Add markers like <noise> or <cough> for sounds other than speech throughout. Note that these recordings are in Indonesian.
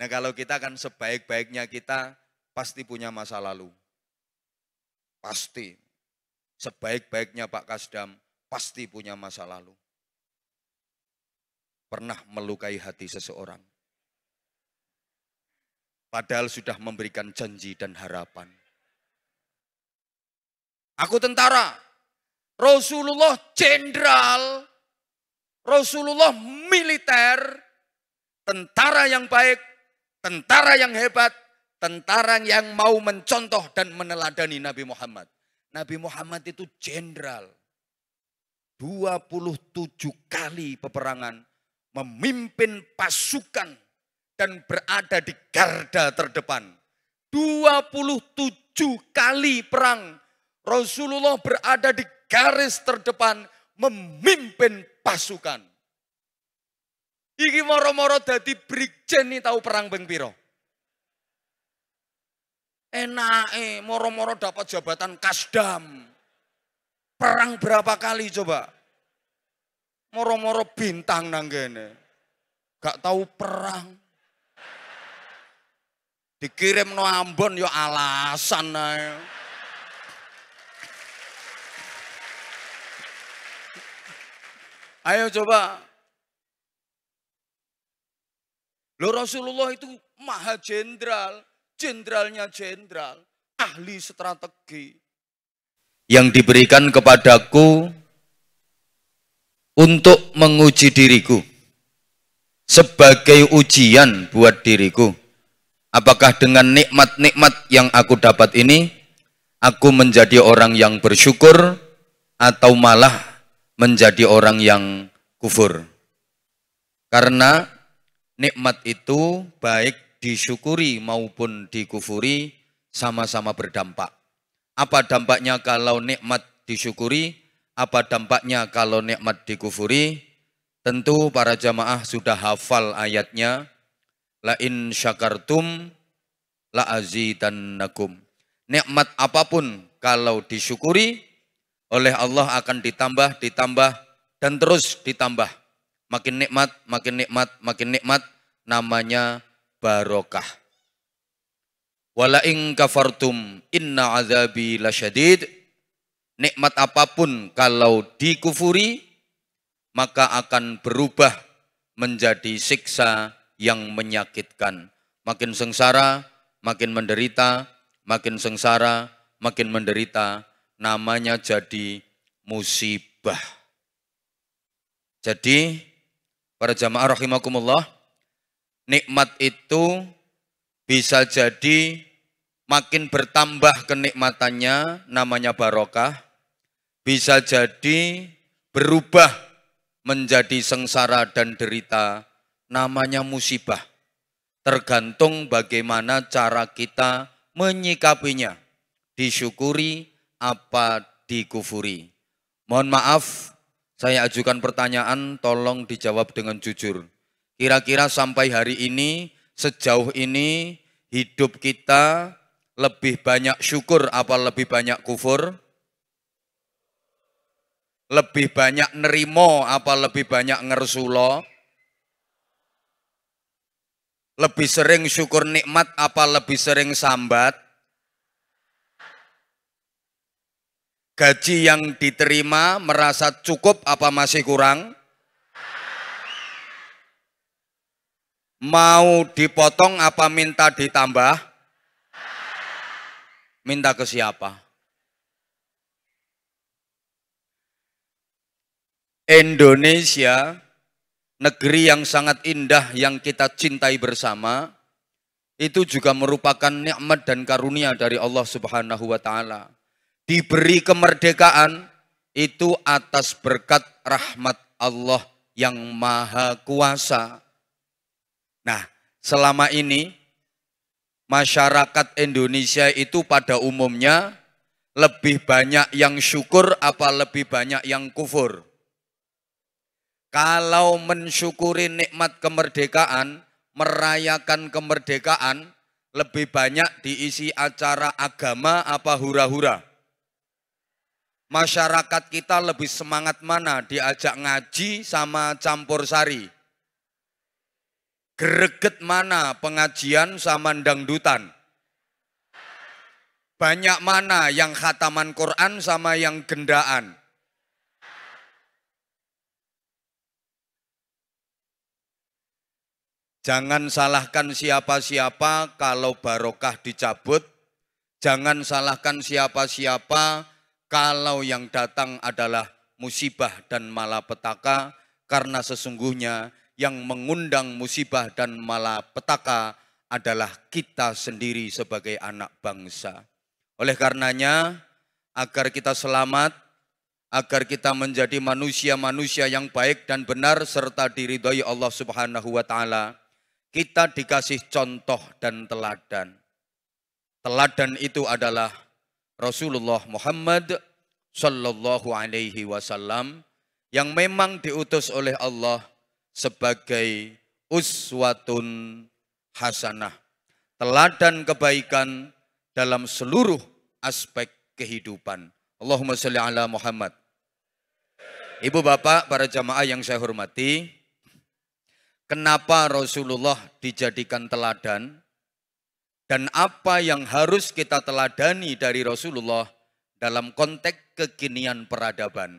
Nah kalau kita kan sebaik-baiknya kita pasti punya masa lalu. Pasti. Sebaik-baiknya Pak Kasdam pasti punya masa lalu. Pernah melukai hati seseorang. Padahal sudah memberikan janji dan harapan. Aku tentara. Rasulullah jenderal. Rasulullah militer. Tentara yang baik tentara yang hebat, tentara yang mau mencontoh dan meneladani Nabi Muhammad. Nabi Muhammad itu jenderal. 27 kali peperangan memimpin pasukan dan berada di garda terdepan. 27 kali perang Rasulullah berada di garis terdepan memimpin pasukan Iki moro-moro dadi brigjen nih tahu perang beng piro. Enak eh, moro-moro dapat jabatan kasdam. Perang berapa kali coba? Moro-moro bintang nanggene. Gak tahu perang. Dikirim no Ambon yo ya alasan ayo, Ayo coba Loh Rasulullah itu maha jenderal, jenderalnya jenderal, ahli strategi. Yang diberikan kepadaku untuk menguji diriku. Sebagai ujian buat diriku. Apakah dengan nikmat-nikmat yang aku dapat ini, aku menjadi orang yang bersyukur atau malah menjadi orang yang kufur. Karena nikmat itu baik disyukuri maupun dikufuri sama-sama berdampak. Apa dampaknya kalau nikmat disyukuri? Apa dampaknya kalau nikmat dikufuri? Tentu para jamaah sudah hafal ayatnya. La in syakartum la azidannakum. Nikmat apapun kalau disyukuri oleh Allah akan ditambah, ditambah dan terus ditambah. Makin nikmat, makin nikmat, makin nikmat namanya barokah. Wala ing kafartum inna azabi lasyadid. Nikmat apapun kalau dikufuri maka akan berubah menjadi siksa yang menyakitkan. Makin sengsara, makin menderita, makin sengsara, makin menderita, namanya jadi musibah. Jadi Para jamaah rahimakumullah, nikmat itu bisa jadi makin bertambah kenikmatannya namanya barokah, bisa jadi berubah menjadi sengsara dan derita namanya musibah. Tergantung bagaimana cara kita menyikapinya. Disyukuri apa dikufuri. Mohon maaf saya ajukan pertanyaan, tolong dijawab dengan jujur. Kira-kira sampai hari ini, sejauh ini, hidup kita lebih banyak syukur apa lebih banyak kufur? Lebih banyak nerimo apa lebih banyak ngersulo? Lebih sering syukur nikmat apa lebih sering sambat? Gaji yang diterima merasa cukup apa masih kurang? Mau dipotong apa minta ditambah? Minta ke siapa? Indonesia, negeri yang sangat indah yang kita cintai bersama, itu juga merupakan nikmat dan karunia dari Allah Subhanahu wa taala diberi kemerdekaan itu atas berkat rahmat Allah yang maha kuasa. Nah, selama ini masyarakat Indonesia itu pada umumnya lebih banyak yang syukur apa lebih banyak yang kufur. Kalau mensyukuri nikmat kemerdekaan, merayakan kemerdekaan, lebih banyak diisi acara agama apa hura-hura masyarakat kita lebih semangat mana diajak ngaji sama campur sari? Greget mana pengajian sama dangdutan? Banyak mana yang khataman Quran sama yang gendaan? Jangan salahkan siapa-siapa kalau barokah dicabut. Jangan salahkan siapa-siapa kalau yang datang adalah musibah dan malapetaka, karena sesungguhnya yang mengundang musibah dan malapetaka adalah kita sendiri sebagai anak bangsa. Oleh karenanya, agar kita selamat, agar kita menjadi manusia-manusia yang baik dan benar serta diridhai Allah Subhanahu wa taala. Kita dikasih contoh dan teladan. Teladan itu adalah Rasulullah Muhammad sallallahu Alaihi Wasallam yang memang diutus oleh Allah sebagai uswatun hasanah, teladan kebaikan dalam seluruh aspek kehidupan. Allahumma sholli ala Muhammad. Ibu bapak, para jamaah yang saya hormati, kenapa Rasulullah dijadikan teladan? dan apa yang harus kita teladani dari Rasulullah dalam konteks kekinian peradaban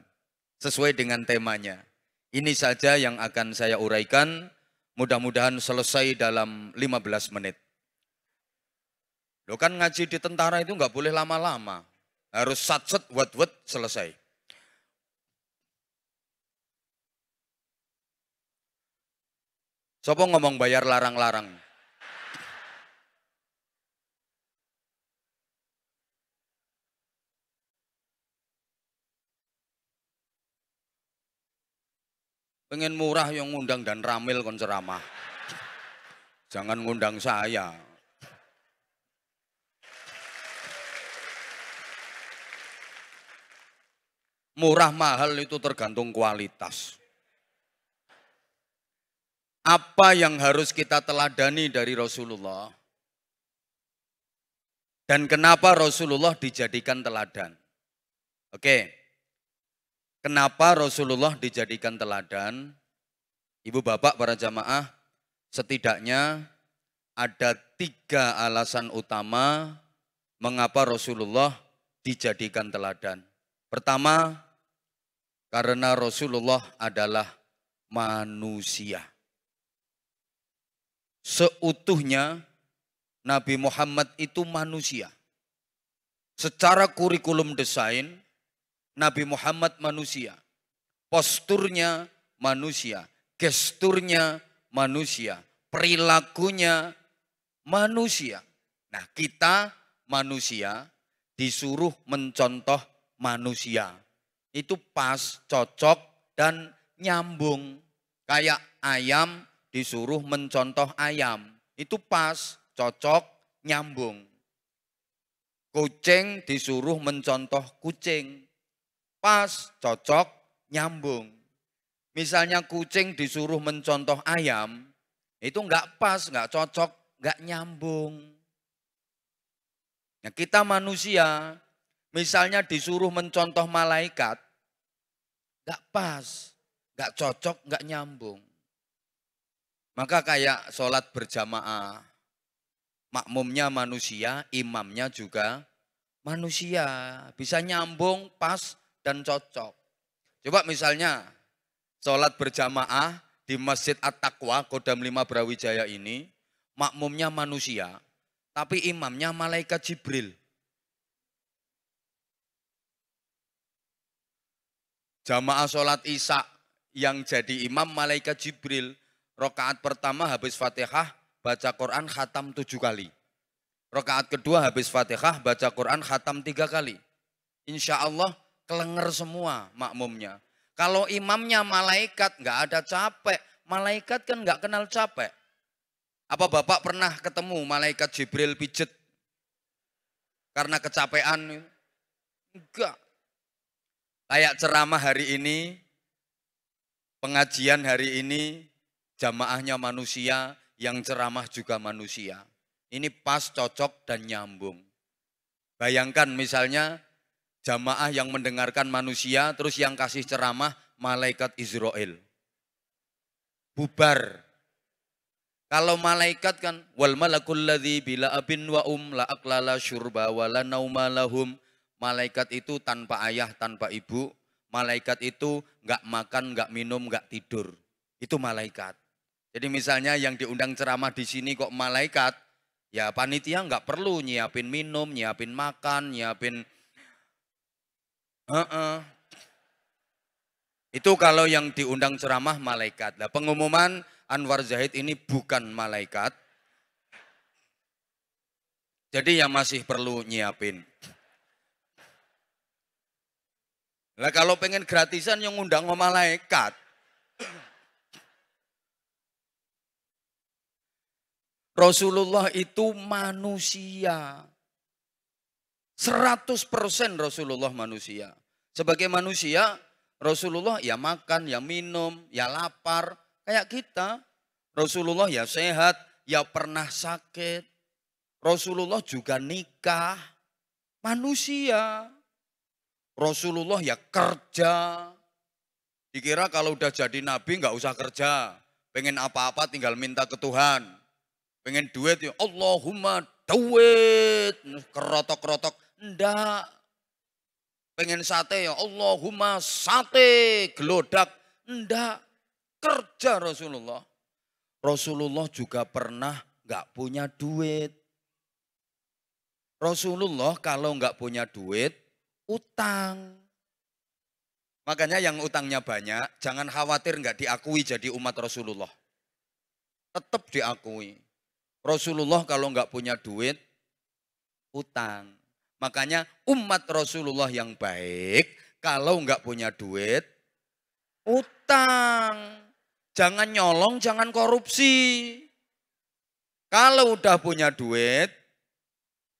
sesuai dengan temanya. Ini saja yang akan saya uraikan, mudah-mudahan selesai dalam 15 menit. Lo kan ngaji di tentara itu nggak boleh lama-lama, harus satset wet-wet selesai. Sopo ngomong bayar larang-larang? Pengen murah yang ngundang dan ramil kon ceramah. Jangan ngundang saya. Murah mahal itu tergantung kualitas. Apa yang harus kita teladani dari Rasulullah? Dan kenapa Rasulullah dijadikan teladan? Oke. Okay. Kenapa Rasulullah dijadikan teladan? Ibu bapak para jamaah, setidaknya ada tiga alasan utama mengapa Rasulullah dijadikan teladan. Pertama, karena Rasulullah adalah manusia. Seutuhnya Nabi Muhammad itu manusia. Secara kurikulum desain, Nabi Muhammad manusia. Posturnya manusia, gesturnya manusia, perilakunya manusia. Nah, kita manusia disuruh mencontoh manusia. Itu pas, cocok dan nyambung. Kayak ayam disuruh mencontoh ayam. Itu pas, cocok, nyambung. Kucing disuruh mencontoh kucing pas, cocok, nyambung. Misalnya kucing disuruh mencontoh ayam, itu enggak pas, enggak cocok, enggak nyambung. Nah, kita manusia, misalnya disuruh mencontoh malaikat, enggak pas, enggak cocok, enggak nyambung. Maka kayak sholat berjamaah, makmumnya manusia, imamnya juga manusia. Bisa nyambung, pas, dan cocok. Coba misalnya sholat berjamaah di Masjid At-Taqwa, Kodam 5 Brawijaya ini, makmumnya manusia, tapi imamnya malaikat Jibril. Jamaah sholat isya yang jadi imam malaikat Jibril. Rokaat pertama habis fatihah, baca Quran khatam tujuh kali. Rokaat kedua habis fatihah, baca Quran khatam tiga kali. Insya Allah kelenger semua makmumnya. Kalau imamnya malaikat, nggak ada capek. Malaikat kan nggak kenal capek. Apa Bapak pernah ketemu malaikat Jibril pijet karena kecapean? Enggak. Kayak ceramah hari ini, pengajian hari ini, jamaahnya manusia, yang ceramah juga manusia. Ini pas cocok dan nyambung. Bayangkan misalnya jamaah yang mendengarkan manusia, terus yang kasih ceramah malaikat Israel. Bubar. Kalau malaikat kan wal malakul ladhi bila abin wa um la aklala syurba wa la nauma lahum. Malaikat itu tanpa ayah, tanpa ibu. Malaikat itu nggak makan, nggak minum, nggak tidur. Itu malaikat. Jadi misalnya yang diundang ceramah di sini kok malaikat, ya panitia nggak perlu nyiapin minum, nyiapin makan, nyiapin Uh -uh. Itu kalau yang diundang ceramah malaikat. Nah, pengumuman Anwar Zahid ini bukan malaikat. Jadi yang masih perlu nyiapin. Lah kalau pengen gratisan yang undang mau malaikat. Rasulullah itu manusia. 100% Rasulullah manusia. Sebagai manusia, Rasulullah ya makan, ya minum, ya lapar. Kayak kita. Rasulullah ya sehat, ya pernah sakit. Rasulullah juga nikah. Manusia. Rasulullah ya kerja. Dikira kalau udah jadi nabi nggak usah kerja. Pengen apa-apa tinggal minta ke Tuhan. Pengen duit ya Allahumma duit. Kerotok-kerotok. Ndak. Pengen sate ya Allahumma sate gelodak. Ndak. Kerja Rasulullah. Rasulullah juga pernah nggak punya duit. Rasulullah kalau nggak punya duit, utang. Makanya yang utangnya banyak, jangan khawatir nggak diakui jadi umat Rasulullah. Tetap diakui. Rasulullah kalau nggak punya duit, utang. Makanya umat Rasulullah yang baik, kalau nggak punya duit, utang. Jangan nyolong, jangan korupsi. Kalau udah punya duit,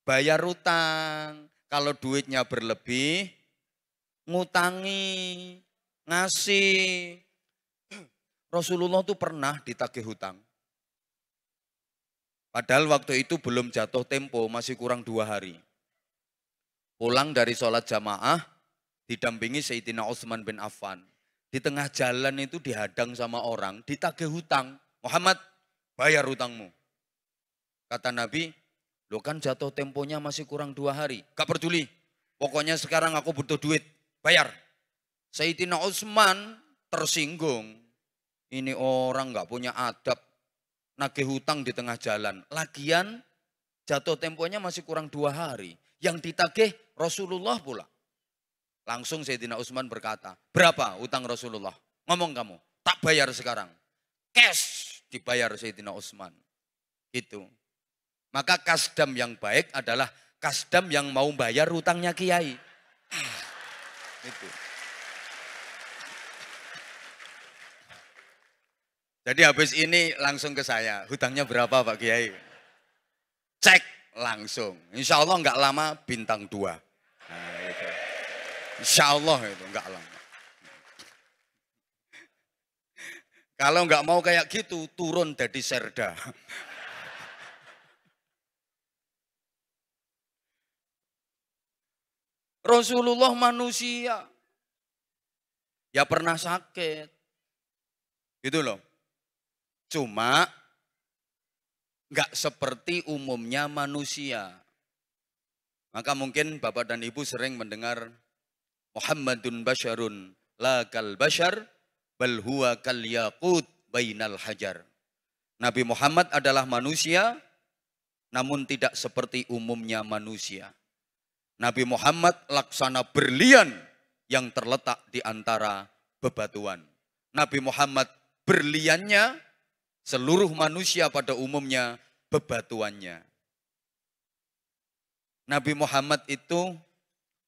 bayar utang. Kalau duitnya berlebih, ngutangi, ngasih. Rasulullah tuh pernah ditagih hutang. Padahal waktu itu belum jatuh tempo, masih kurang dua hari. Pulang dari sholat jamaah, didampingi Sayyidina Utsman bin Affan. Di tengah jalan itu dihadang sama orang, ditagih hutang. Muhammad, bayar hutangmu. Kata Nabi, lo kan jatuh temponya masih kurang dua hari. Gak peduli, pokoknya sekarang aku butuh duit, bayar. Sayyidina Utsman tersinggung. Ini orang gak punya adab, nagih hutang di tengah jalan. Lagian jatuh temponya masih kurang dua hari yang ditagih Rasulullah pula. Langsung Sayyidina Utsman berkata, berapa utang Rasulullah? Ngomong kamu, tak bayar sekarang. Cash dibayar Sayyidina Utsman. itu. Maka kasdam yang baik adalah kasdam yang mau bayar utangnya kiai. Ah, itu. Jadi habis ini langsung ke saya, hutangnya berapa Pak Kiai? Cek langsung. Insya Allah nggak lama bintang dua. Nah, itu. Insya Allah itu nggak lama. Kalau nggak mau kayak gitu, turun jadi serda. Rasulullah manusia. Ya pernah sakit. Gitu loh. Cuma nggak seperti umumnya manusia. Maka mungkin Bapak dan Ibu sering mendengar Muhammadun Basharun la kal Bashar bal huwa kal yaqut bainal hajar. Nabi Muhammad adalah manusia namun tidak seperti umumnya manusia. Nabi Muhammad laksana berlian yang terletak di antara bebatuan. Nabi Muhammad berliannya seluruh manusia pada umumnya bebatuannya. Nabi Muhammad itu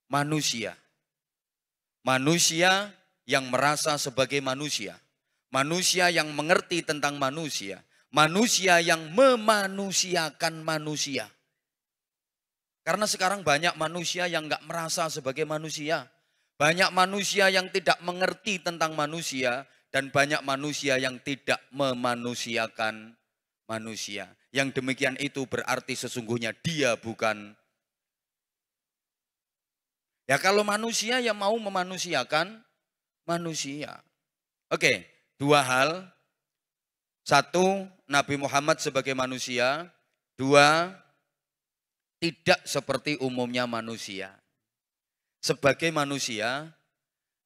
manusia. Manusia yang merasa sebagai manusia. Manusia yang mengerti tentang manusia. Manusia yang memanusiakan manusia. Karena sekarang banyak manusia yang nggak merasa sebagai manusia. Banyak manusia yang tidak mengerti tentang manusia, dan banyak manusia yang tidak memanusiakan manusia. Yang demikian itu berarti sesungguhnya dia bukan Ya kalau manusia yang mau memanusiakan manusia. Oke, dua hal. Satu, Nabi Muhammad sebagai manusia. Dua, tidak seperti umumnya manusia. Sebagai manusia,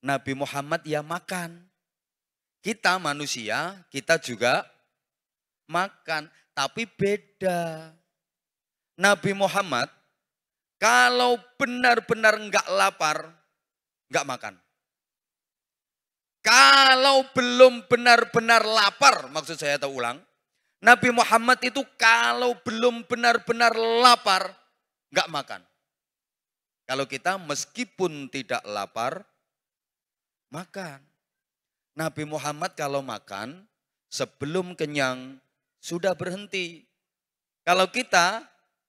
Nabi Muhammad ya makan. Kita manusia, kita juga makan, tapi beda. Nabi Muhammad kalau benar-benar enggak lapar, enggak makan. Kalau belum benar-benar lapar, maksud saya tahu ulang. Nabi Muhammad itu kalau belum benar-benar lapar, enggak makan. Kalau kita meskipun tidak lapar, makan. Nabi Muhammad kalau makan sebelum kenyang sudah berhenti. Kalau kita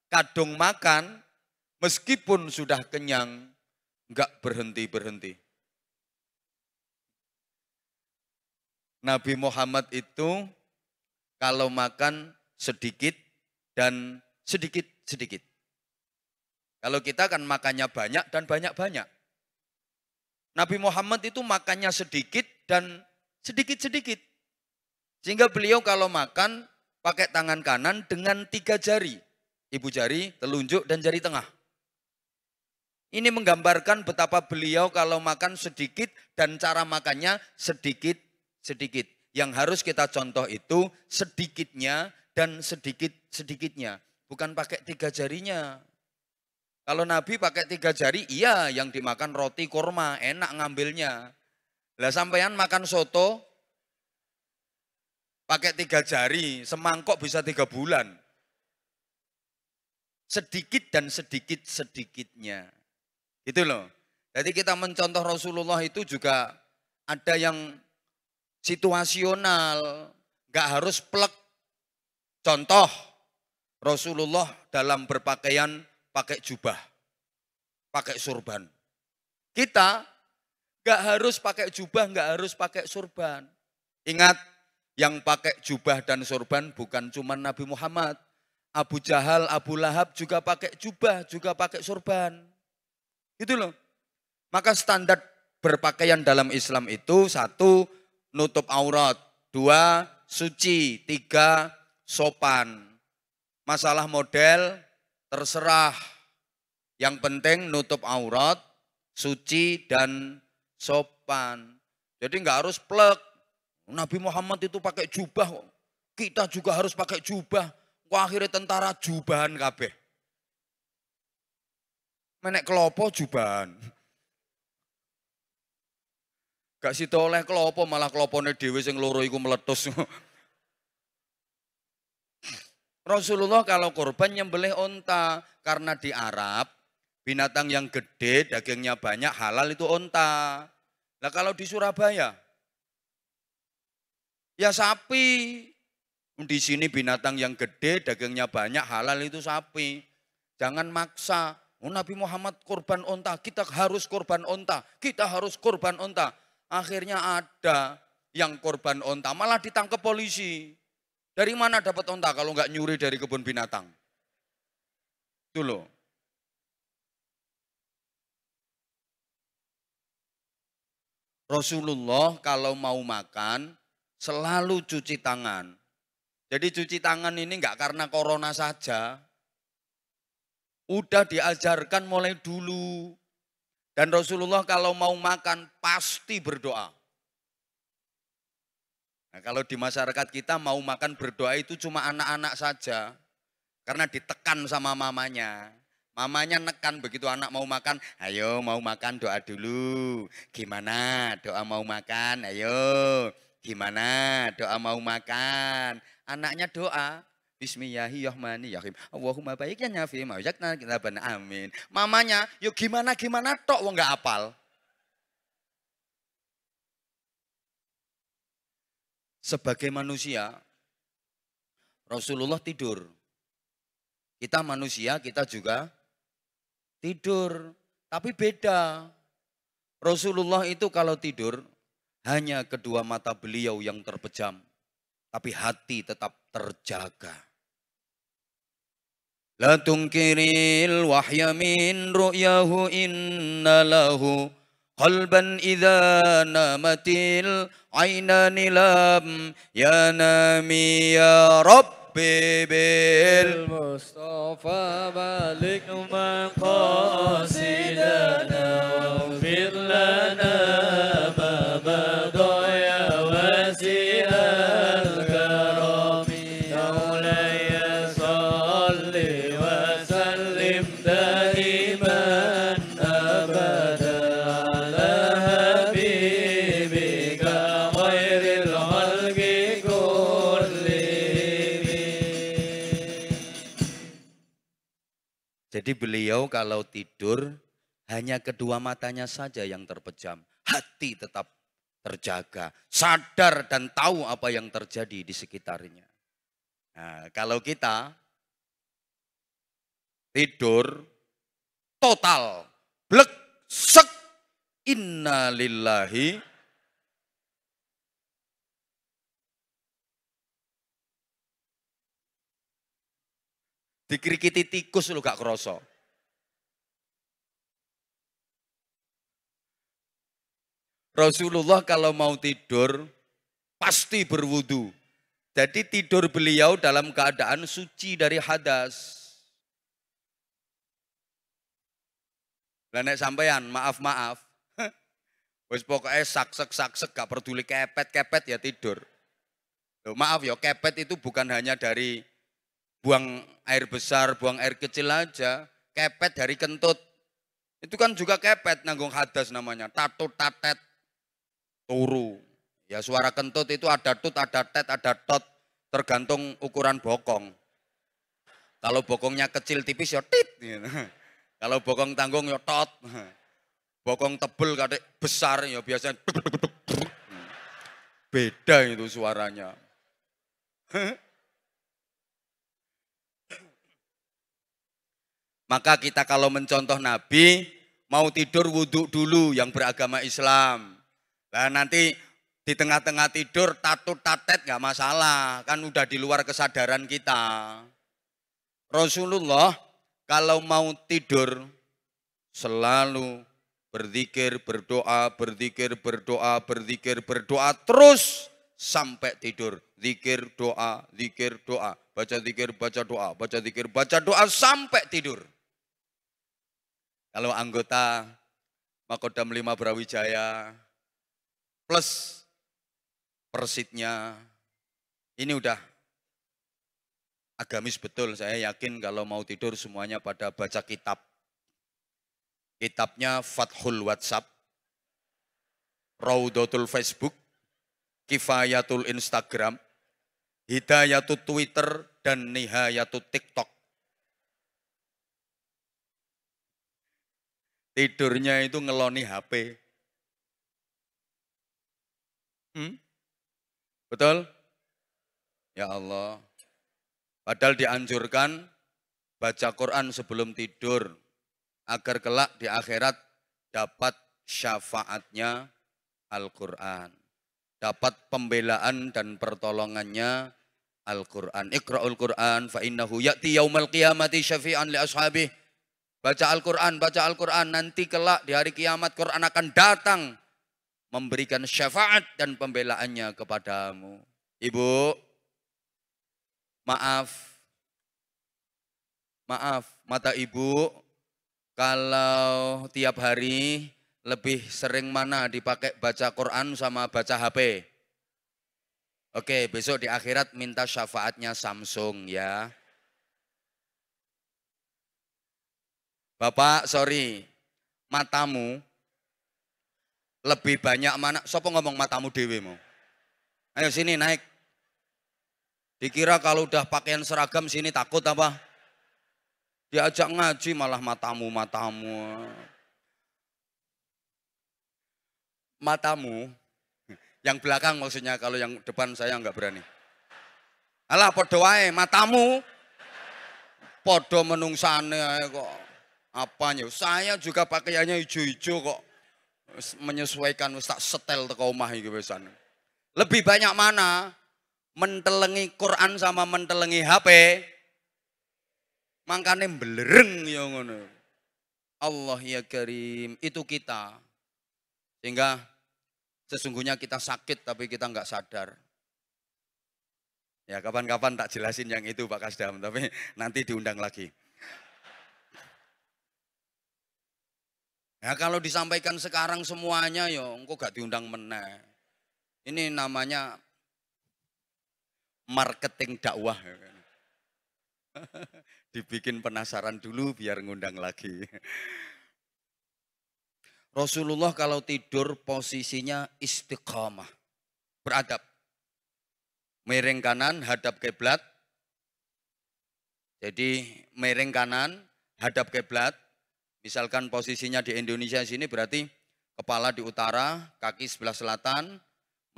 kadung makan meskipun sudah kenyang nggak berhenti-berhenti. Nabi Muhammad itu kalau makan sedikit dan sedikit-sedikit. Kalau kita kan makannya banyak dan banyak-banyak. Nabi Muhammad itu makannya sedikit dan sedikit-sedikit. Sehingga beliau kalau makan pakai tangan kanan dengan tiga jari. Ibu jari, telunjuk, dan jari tengah. Ini menggambarkan betapa beliau kalau makan sedikit dan cara makannya sedikit-sedikit. Yang harus kita contoh itu sedikitnya dan sedikit-sedikitnya. Bukan pakai tiga jarinya. Kalau Nabi pakai tiga jari, iya yang dimakan roti kurma, enak ngambilnya. Lah sampean makan soto pakai tiga jari, semangkok bisa tiga bulan. Sedikit dan sedikit-sedikitnya. Itu loh. Jadi kita mencontoh Rasulullah itu juga ada yang situasional, nggak harus plek. Contoh, Rasulullah dalam berpakaian pakai jubah, pakai surban. Kita Enggak harus pakai jubah, enggak harus pakai surban. Ingat, yang pakai jubah dan surban bukan cuma Nabi Muhammad. Abu Jahal, Abu Lahab juga pakai jubah, juga pakai surban. Itu loh. Maka standar berpakaian dalam Islam itu satu, nutup aurat. Dua, suci. Tiga, sopan. Masalah model, terserah. Yang penting nutup aurat, suci dan sopan. Jadi nggak harus plek. Nabi Muhammad itu pakai jubah Kita juga harus pakai jubah. Wah, akhirnya tentara jubahan kabeh. Menek kelopo jubahan. Gak situ oleh kelopo malah kelopone dhewe sing loro iku meletus. <laughs> Rasulullah kalau korban nyembelih onta karena di Arab Binatang yang gede, dagingnya banyak, halal itu onta. Nah kalau di Surabaya, ya sapi. Di sini binatang yang gede, dagingnya banyak, halal itu sapi. Jangan maksa. Oh, Nabi Muhammad korban onta, kita harus korban onta, kita harus korban onta. Akhirnya ada yang korban onta, malah ditangkap polisi. Dari mana dapat onta kalau nggak nyuri dari kebun binatang? Itu loh. Rasulullah kalau mau makan selalu cuci tangan. Jadi cuci tangan ini enggak karena corona saja. Udah diajarkan mulai dulu. Dan Rasulullah kalau mau makan pasti berdoa. Nah, kalau di masyarakat kita mau makan berdoa itu cuma anak-anak saja. Karena ditekan sama mamanya. Mamanya nekan begitu anak mau makan, ayo mau makan doa dulu. Gimana doa mau makan, ayo. Gimana doa mau makan. Anaknya doa. Bismillahirrahmanirrahim. Allahumma baiknya nyafi ma'ujakna kita amin. Mamanya, yuk gimana gimana tok wong nggak apal. Sebagai manusia, Rasulullah tidur. Kita manusia, kita juga tidur. Tapi beda. Rasulullah itu kalau tidur hanya kedua mata beliau yang terpejam. Tapi hati tetap terjaga. La tungkiril wahya min ru'yahu inna lahu qalban idha namatil ainani ya nami ya Rabb بالمصطفى مالك مقاصدنا واغفر لنا Jadi beliau kalau tidur hanya kedua matanya saja yang terpejam. Hati tetap terjaga, sadar dan tahu apa yang terjadi di sekitarnya. Nah, kalau kita tidur total, blek, sek, inna Dikrikiti tikus lu gak kerasa. Rasulullah kalau mau tidur pasti berwudu. Jadi tidur beliau dalam keadaan suci dari hadas. Lenek sampean, maaf-maaf. <laughs> Wis pokoknya saksek-saksek gak peduli kepet-kepet ya tidur. maaf ya, kepet itu bukan hanya dari buang air besar, buang air kecil aja, kepet dari kentut. Itu kan juga kepet, nanggung hadas namanya, tatu tatet, turu. Ya suara kentut itu ada tut, ada tet, ada tot, tergantung ukuran bokong. Kalau bokongnya kecil tipis ya tit, gitu. <laughs> kalau bokong tanggung ya tot, <laughs> bokong tebel kadek besar ya biasanya beda itu suaranya. <laughs> Maka kita kalau mencontoh Nabi, mau tidur wudhu dulu yang beragama Islam. Nah nanti di tengah-tengah tidur tatu tatet nggak masalah, kan udah di luar kesadaran kita. Rasulullah kalau mau tidur selalu berzikir, berdoa, berzikir, berdoa, berzikir, berdoa terus sampai tidur. Zikir, doa, zikir, doa, baca zikir, baca doa, baca zikir, baca doa sampai tidur. Kalau anggota Makodam 5 Brawijaya plus persitnya ini udah agamis betul. Saya yakin kalau mau tidur semuanya pada baca kitab. Kitabnya Fathul WhatsApp, Raudotul Facebook, Kifayatul Instagram, Hidayatul Twitter, dan Nihayatul TikTok. Tidurnya itu ngeloni HP. Hmm? Betul? Ya Allah. Padahal dianjurkan baca Quran sebelum tidur agar kelak di akhirat dapat syafaatnya Al-Quran. Dapat pembelaan dan pertolongannya Al-Quran. Iqra'ul Quran fa'innahu ya'ti yaumal qiyamati syafi'an li ashabih Baca Al-Quran, baca Al-Quran, nanti kelak di hari kiamat Quran akan datang memberikan syafaat dan pembelaannya kepadamu. Ibu, maaf, maaf, mata ibu kalau tiap hari lebih sering mana dipakai baca Quran sama baca HP? Oke, besok di akhirat minta syafaatnya Samsung ya. Bapak, sorry, matamu lebih banyak mana? Sopo ngomong matamu dewi mau? Ayo sini naik. Dikira kalau udah pakaian seragam sini takut apa? Diajak ngaji malah matamu, matamu. Matamu, yang belakang maksudnya kalau yang depan saya nggak berani. Alah podo wae matamu podo menungsane kok. Apanya? Saya juga pakaiannya hijau-hijau kok. Menyesuaikan tak setel ke rumah iki anu. Lebih banyak mana? Mentelengi Quran sama mentelengi HP. Mangkane belereng ya Allah ya karim, itu kita. Sehingga sesungguhnya kita sakit tapi kita nggak sadar. Ya kapan-kapan tak jelasin yang itu Pak Kasdam, tapi nanti diundang lagi. Ya kalau disampaikan sekarang semuanya ya engkau gak diundang meneh. Ini namanya marketing dakwah. Ya kan. <laughs> Dibikin penasaran dulu biar ngundang lagi. Rasulullah kalau tidur posisinya istiqamah. Beradab. Miring kanan hadap kiblat. Jadi miring kanan hadap kiblat Misalkan posisinya di Indonesia sini berarti kepala di utara, kaki sebelah selatan,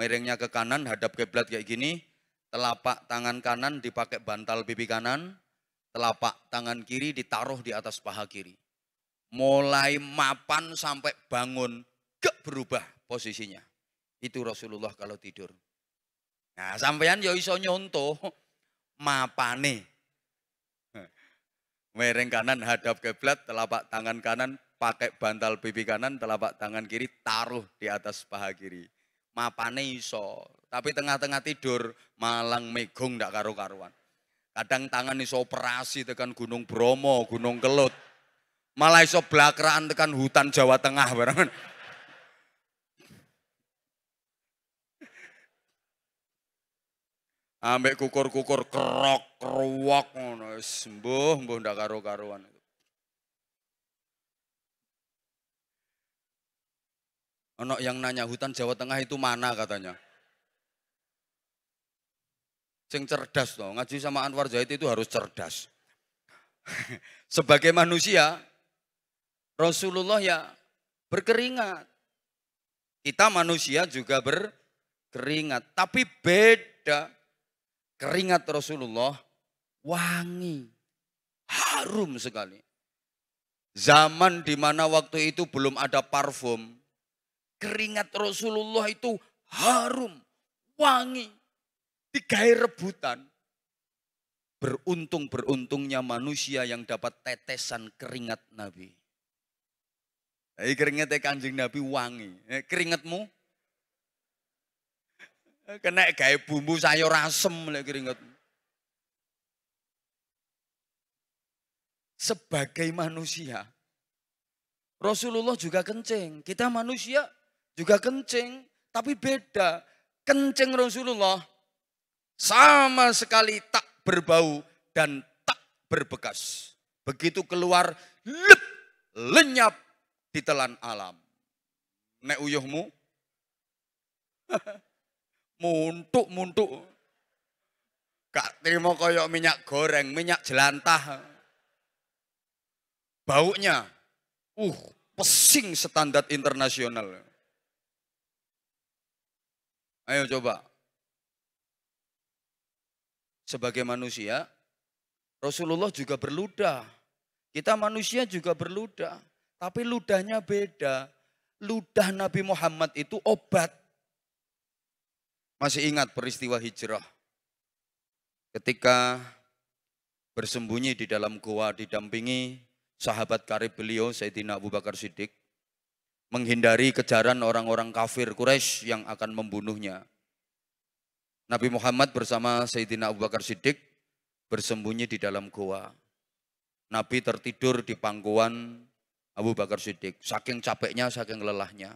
miringnya ke kanan, hadap ke kiblat kayak gini, telapak tangan kanan dipakai bantal pipi kanan, telapak tangan kiri ditaruh di atas paha kiri. Mulai mapan sampai bangun, gak berubah posisinya. Itu Rasulullah kalau tidur. Nah, sampean ya iso nyontoh mapane. Mereng kanan hadap kiblat, telapak tangan kanan pakai bantal pipi kanan, telapak tangan kiri taruh di atas paha kiri. Mapane iso, tapi tengah-tengah tidur malang megung, ndak karu-karuan. Kadang tangan iso operasi tekan Gunung Bromo, Gunung Kelut. Malah iso belakraan tekan hutan Jawa Tengah bareng. ambek kukur-kukur kerok keruak ngono sembuh mbuh ndak karo-karuan Ono yang nanya hutan Jawa Tengah itu mana katanya. Sing cerdas tuh ngaji sama Anwar Zaid itu harus cerdas. <laughs> Sebagai manusia, Rasulullah ya berkeringat. Kita manusia juga berkeringat, tapi beda keringat Rasulullah wangi, harum sekali. Zaman di mana waktu itu belum ada parfum, keringat Rasulullah itu harum, wangi, digai rebutan. Beruntung-beruntungnya manusia yang dapat tetesan keringat Nabi. keringatnya kanjeng Nabi wangi. Keringatmu Kena gaya bumbu sayur asem keringet. Sebagai manusia, Rasulullah juga kencing. Kita manusia juga kencing, tapi beda. Kencing Rasulullah sama sekali tak berbau dan tak berbekas. Begitu keluar, lep, lenyap ditelan alam. Nek uyuhmu, <laughs> muntuk-muntuk. kak terima koyok minyak goreng, minyak jelantah. Baunya, uh, pesing standar internasional. Ayo coba. Sebagai manusia, Rasulullah juga berludah. Kita manusia juga berludah. Tapi ludahnya beda. Ludah Nabi Muhammad itu obat. Masih ingat peristiwa hijrah. Ketika bersembunyi di dalam goa didampingi sahabat karib beliau Sayyidina Abu Bakar Siddiq menghindari kejaran orang-orang kafir Quraisy yang akan membunuhnya. Nabi Muhammad bersama Sayyidina Abu Bakar Siddiq bersembunyi di dalam goa. Nabi tertidur di pangkuan Abu Bakar Siddiq, saking capeknya, saking lelahnya.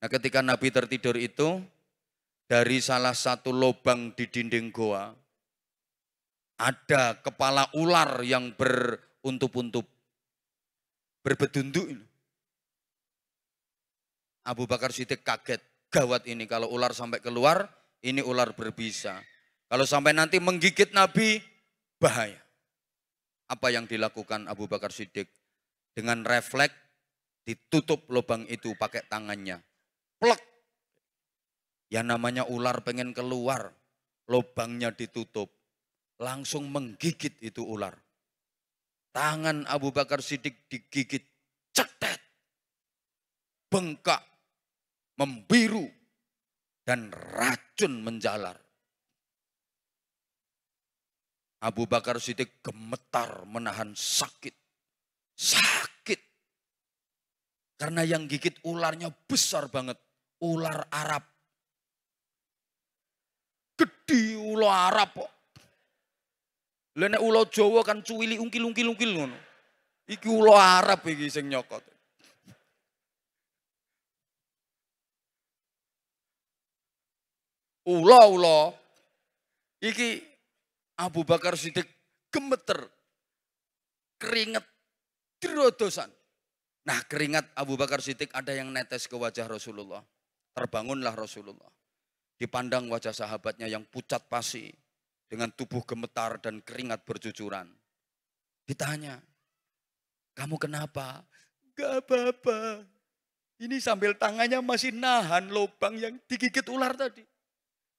Nah, ketika Nabi tertidur itu, dari salah satu lubang di dinding goa, ada kepala ular yang beruntup-untup, berbedunduk. Abu Bakar Siddiq kaget, gawat ini kalau ular sampai keluar, ini ular berbisa. Kalau sampai nanti menggigit Nabi, bahaya. Apa yang dilakukan Abu Bakar Siddiq? Dengan refleks ditutup lubang itu pakai tangannya. Plek, yang namanya ular pengen keluar, lubangnya ditutup. Langsung menggigit itu ular. Tangan Abu Bakar Siddiq digigit, cetet, bengkak, membiru, dan racun menjalar. Abu Bakar Siddiq gemetar menahan sakit. Sakit. Karena yang gigit ularnya besar banget. Ular Arab gede ulo Arab kok. Lene ulo Jawa kan cuwili ungkil-ungkil-ungkil ngono. Iki ulo Arab iki sing nyokot. Ulo-ulo iki Abu Bakar Siddiq gemeter keringet dirodosan. Nah keringat Abu Bakar Siddiq ada yang netes ke wajah Rasulullah. Terbangunlah Rasulullah. Dipandang wajah sahabatnya yang pucat pasi dengan tubuh gemetar dan keringat bercucuran. Ditanya, kamu kenapa? Gak apa-apa. Ini sambil tangannya masih nahan lubang yang digigit ular tadi.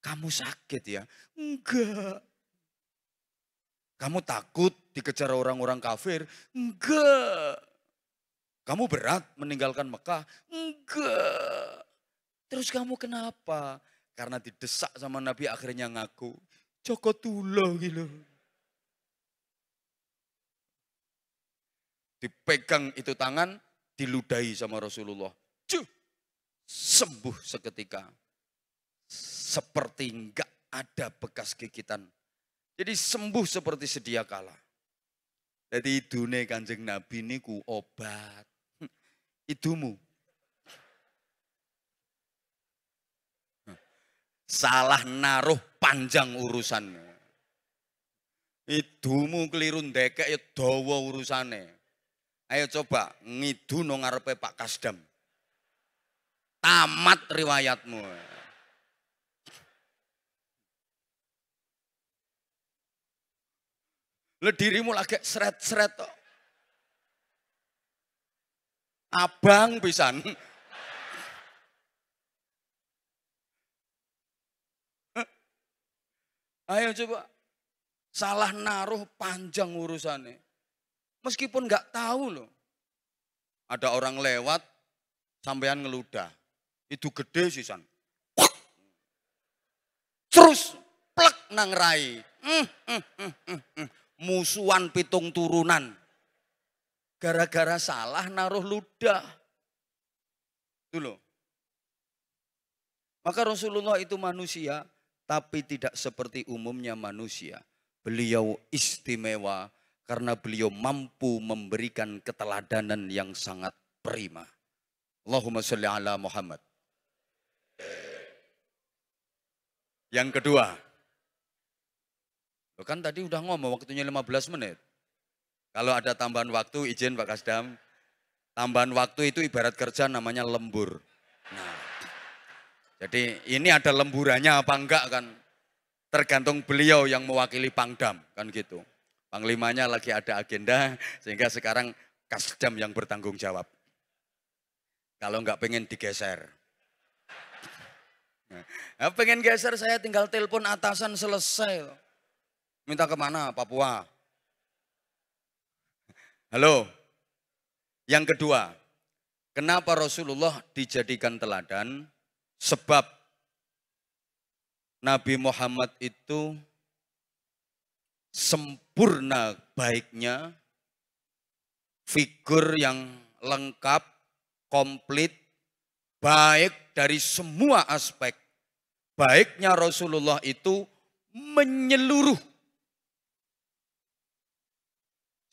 Kamu sakit ya? Enggak. Kamu takut dikejar orang-orang kafir? Enggak. Kamu berat meninggalkan Mekah? Enggak. Terus kamu kenapa? Karena didesak sama Nabi akhirnya ngaku. Joko tulah gitu. Dipegang itu tangan, diludahi sama Rasulullah. Cuh, sembuh seketika. Seperti enggak ada bekas gigitan. Jadi sembuh seperti sedia kala. Jadi dunia kanjeng Nabi ini ku obat. <laughs> Idumu Salah naruh panjang urusannya. Idumu keliru ndekek ya dawa urusane. Ayo coba ngidu no ngarepe Pak Kasdam. Tamat riwayatmu. Ledirimu dirimu lagi seret-seret Abang pisan. Ayo coba. Salah naruh panjang urusannya. Meskipun nggak tahu loh. Ada orang lewat, sampean ngeludah. Itu gede sih san. Terus plek nang rai. Mm, mm, mm, Musuhan pitung turunan. Gara-gara salah naruh ludah. Itu loh. Maka Rasulullah itu manusia tapi tidak seperti umumnya manusia. Beliau istimewa karena beliau mampu memberikan keteladanan yang sangat prima. Allahumma salli ala Muhammad. Yang kedua, kan tadi udah ngomong waktunya 15 menit. Kalau ada tambahan waktu, izin Pak Kasdam, tambahan waktu itu ibarat kerja namanya lembur. Nah, jadi ini ada lemburannya apa enggak kan? Tergantung beliau yang mewakili Pangdam kan gitu. Panglimanya lagi ada agenda sehingga sekarang Kasdam yang bertanggung jawab. Kalau enggak pengen digeser. Nah, pengen geser saya tinggal telepon atasan selesai. Minta kemana Papua? Halo. Yang kedua, kenapa Rasulullah dijadikan teladan? Sebab Nabi Muhammad itu sempurna baiknya, figur yang lengkap, komplit, baik dari semua aspek. Baiknya Rasulullah itu menyeluruh.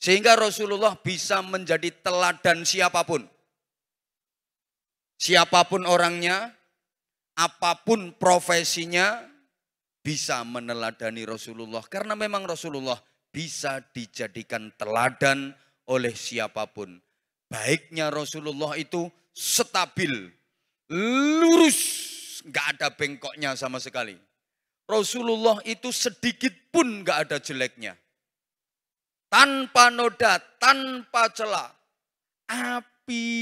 Sehingga Rasulullah bisa menjadi teladan siapapun. Siapapun orangnya, apapun profesinya bisa meneladani Rasulullah karena memang Rasulullah bisa dijadikan teladan oleh siapapun. Baiknya Rasulullah itu stabil, lurus, nggak ada bengkoknya sama sekali. Rasulullah itu sedikit pun nggak ada jeleknya. Tanpa noda, tanpa celah. Api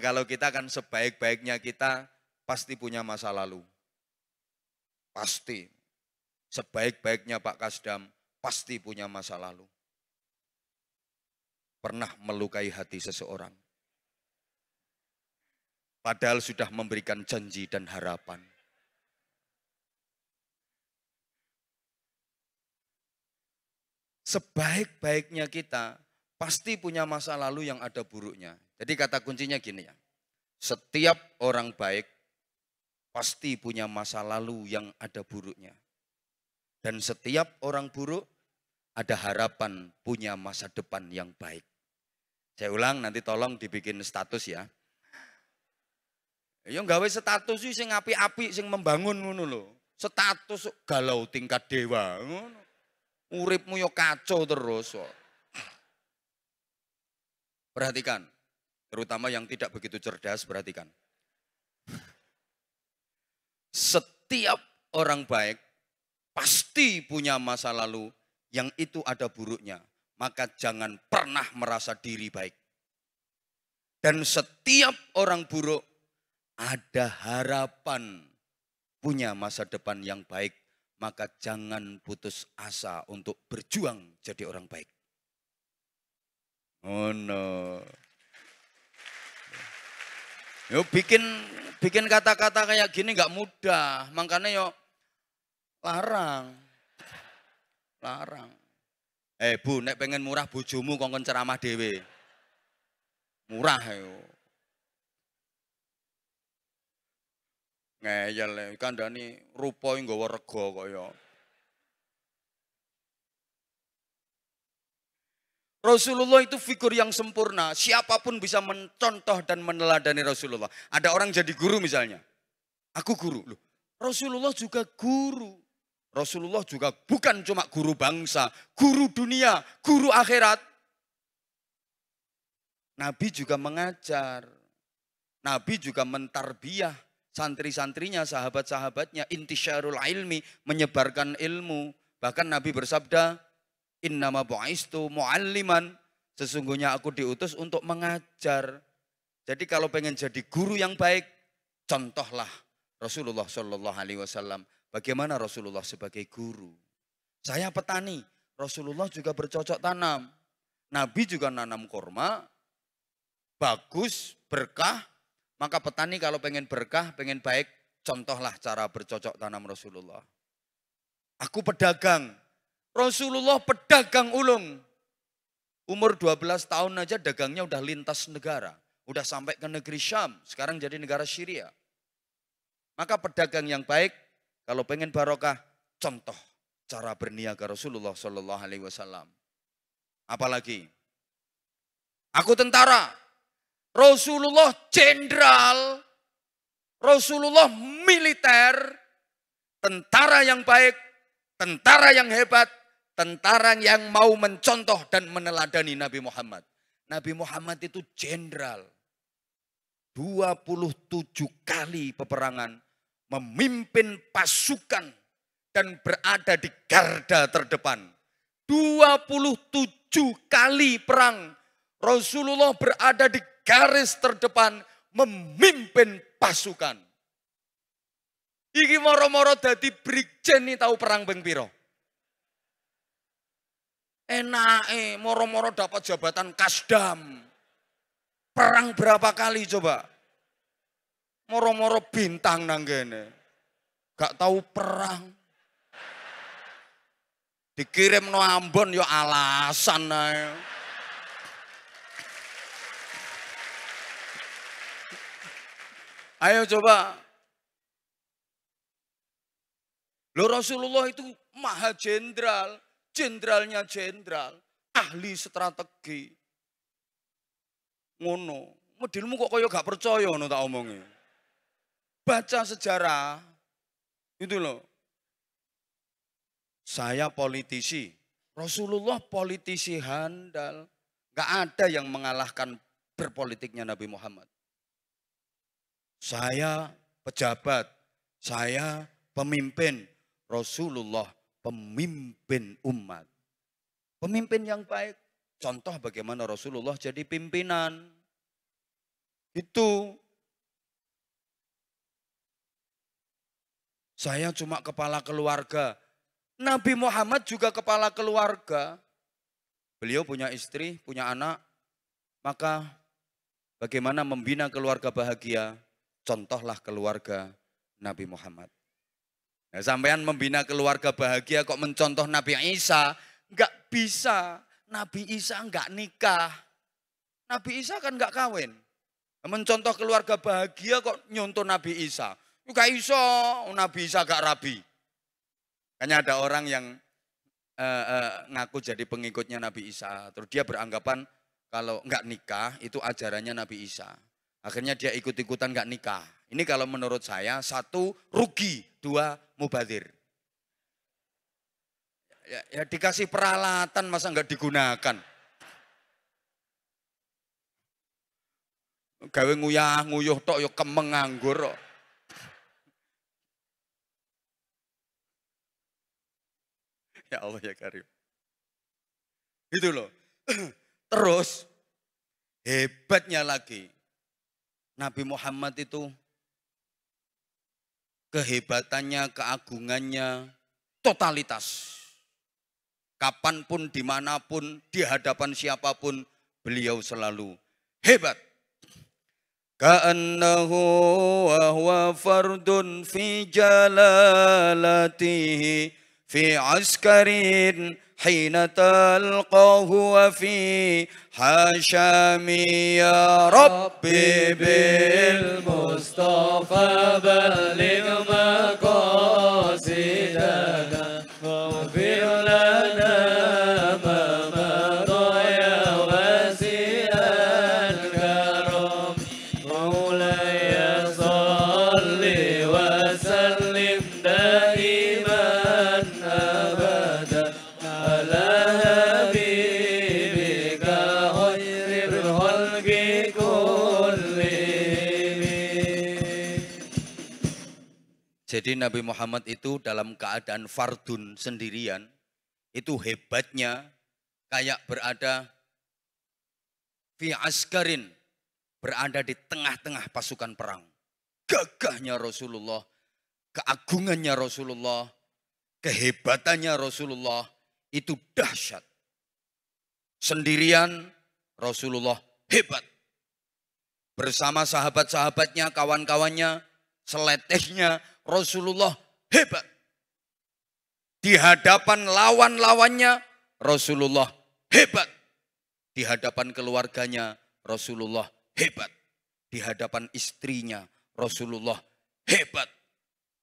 Nah kalau kita kan sebaik-baiknya kita pasti punya masa lalu. Pasti. Sebaik-baiknya Pak Kasdam pasti punya masa lalu. Pernah melukai hati seseorang. Padahal sudah memberikan janji dan harapan. Sebaik-baiknya kita pasti punya masa lalu yang ada buruknya. Jadi kata kuncinya gini ya. Setiap orang baik pasti punya masa lalu yang ada buruknya. Dan setiap orang buruk ada harapan punya masa depan yang baik. Saya ulang nanti tolong dibikin status ya. Ya gawe status sih sing api-api sing membangun ngono lho. Status galau tingkat dewa ngono. Uripmu yo kacau terus. Perhatikan, Terutama yang tidak begitu cerdas, perhatikan. Setiap orang baik pasti punya masa lalu yang itu ada buruknya. Maka jangan pernah merasa diri baik. Dan setiap orang buruk ada harapan punya masa depan yang baik. Maka jangan putus asa untuk berjuang jadi orang baik. Oh no. Yo bikin bikin kata-kata kayak gini nggak mudah, makanya yo larang, larang. Eh bu, nek pengen murah bujumu kongkon ceramah dewe, murah yo. Ngeyel, eh, kan dani rupa yang e gawa rego kok yo. Rasulullah itu figur yang sempurna. Siapapun bisa mencontoh dan meneladani Rasulullah. Ada orang jadi guru misalnya. Aku guru. Loh, Rasulullah juga guru. Rasulullah juga bukan cuma guru bangsa, guru dunia, guru akhirat. Nabi juga mengajar. Nabi juga mentarbiah santri-santrinya, sahabat-sahabatnya, intisyarul ilmi, menyebarkan ilmu. Bahkan Nabi bersabda, Innama bu'istu mu'alliman. Sesungguhnya aku diutus untuk mengajar. Jadi kalau pengen jadi guru yang baik, contohlah Rasulullah Shallallahu Alaihi Wasallam. Bagaimana Rasulullah sebagai guru? Saya petani, Rasulullah juga bercocok tanam. Nabi juga nanam kurma, bagus, berkah. Maka petani kalau pengen berkah, pengen baik, contohlah cara bercocok tanam Rasulullah. Aku pedagang, Rasulullah pedagang ulung. Umur 12 tahun aja dagangnya udah lintas negara. Udah sampai ke negeri Syam, sekarang jadi negara Syria. Maka pedagang yang baik, kalau pengen barokah, contoh cara berniaga Rasulullah Shallallahu Alaihi Wasallam. Apalagi, aku tentara, Rasulullah jenderal, Rasulullah militer, tentara yang baik, tentara yang hebat, Tentara yang mau mencontoh dan meneladani Nabi Muhammad. Nabi Muhammad itu jenderal. 27 kali peperangan memimpin pasukan dan berada di garda terdepan. 27 kali perang Rasulullah berada di garis terdepan memimpin pasukan. Iki moro-moro dadi brigjen nih tahu perang beng piro. Enak, eh, moro-moro dapat jabatan kasdam. Perang berapa kali coba? Moro-moro bintang nanggene. Gak tahu perang. Dikirim no Ambon yo ya alasan ayo, Ayo coba. Lo Rasulullah itu maha jenderal jenderalnya jenderal, ahli strategi. Ngono, medilmu kok kaya gak percaya ngono tak omongi. Baca sejarah itu loh. Saya politisi, Rasulullah politisi handal. Gak ada yang mengalahkan berpolitiknya Nabi Muhammad. Saya pejabat, saya pemimpin. Rasulullah pemimpin umat. Pemimpin yang baik. Contoh bagaimana Rasulullah jadi pimpinan. Itu. Saya cuma kepala keluarga. Nabi Muhammad juga kepala keluarga. Beliau punya istri, punya anak. Maka bagaimana membina keluarga bahagia? Contohlah keluarga Nabi Muhammad. Nah, sampean membina keluarga bahagia kok mencontoh Nabi Isa, nggak bisa. Nabi Isa enggak nikah. Nabi Isa kan enggak kawin. Mencontoh keluarga bahagia kok nyontoh Nabi Isa. Enggak iso, Nabi Isa enggak rabi. Hanya ada orang yang uh, uh, ngaku jadi pengikutnya Nabi Isa. Terus dia beranggapan kalau enggak nikah itu ajarannya Nabi Isa. Akhirnya dia ikut-ikutan enggak nikah. Ini kalau menurut saya satu rugi, dua mubazir. Ya, ya dikasih peralatan masa nggak digunakan. Gawe nguyah nguyuh tok yo ya kemeng nganggur. Ya Allah ya Karim. Itu loh. <clears throat> Terus hebatnya lagi Nabi Muhammad itu kehebatannya, keagungannya, totalitas. Kapanpun, dimanapun, di hadapan siapapun, beliau selalu hebat. كأنه وهو فرد في جلالته في askarin. حين تلقاه وفي حشمي يا ربي بالمصطفى بلغ مكان Nabi Muhammad itu dalam keadaan fardun sendirian, itu hebatnya kayak berada fi askarin, berada di tengah-tengah pasukan perang. Gagahnya Rasulullah, keagungannya Rasulullah, kehebatannya Rasulullah itu dahsyat. Sendirian Rasulullah hebat. Bersama sahabat-sahabatnya, kawan-kawannya, seletehnya, Rasulullah hebat. Di hadapan lawan-lawannya Rasulullah hebat. Di hadapan keluarganya Rasulullah hebat. Di hadapan istrinya Rasulullah hebat.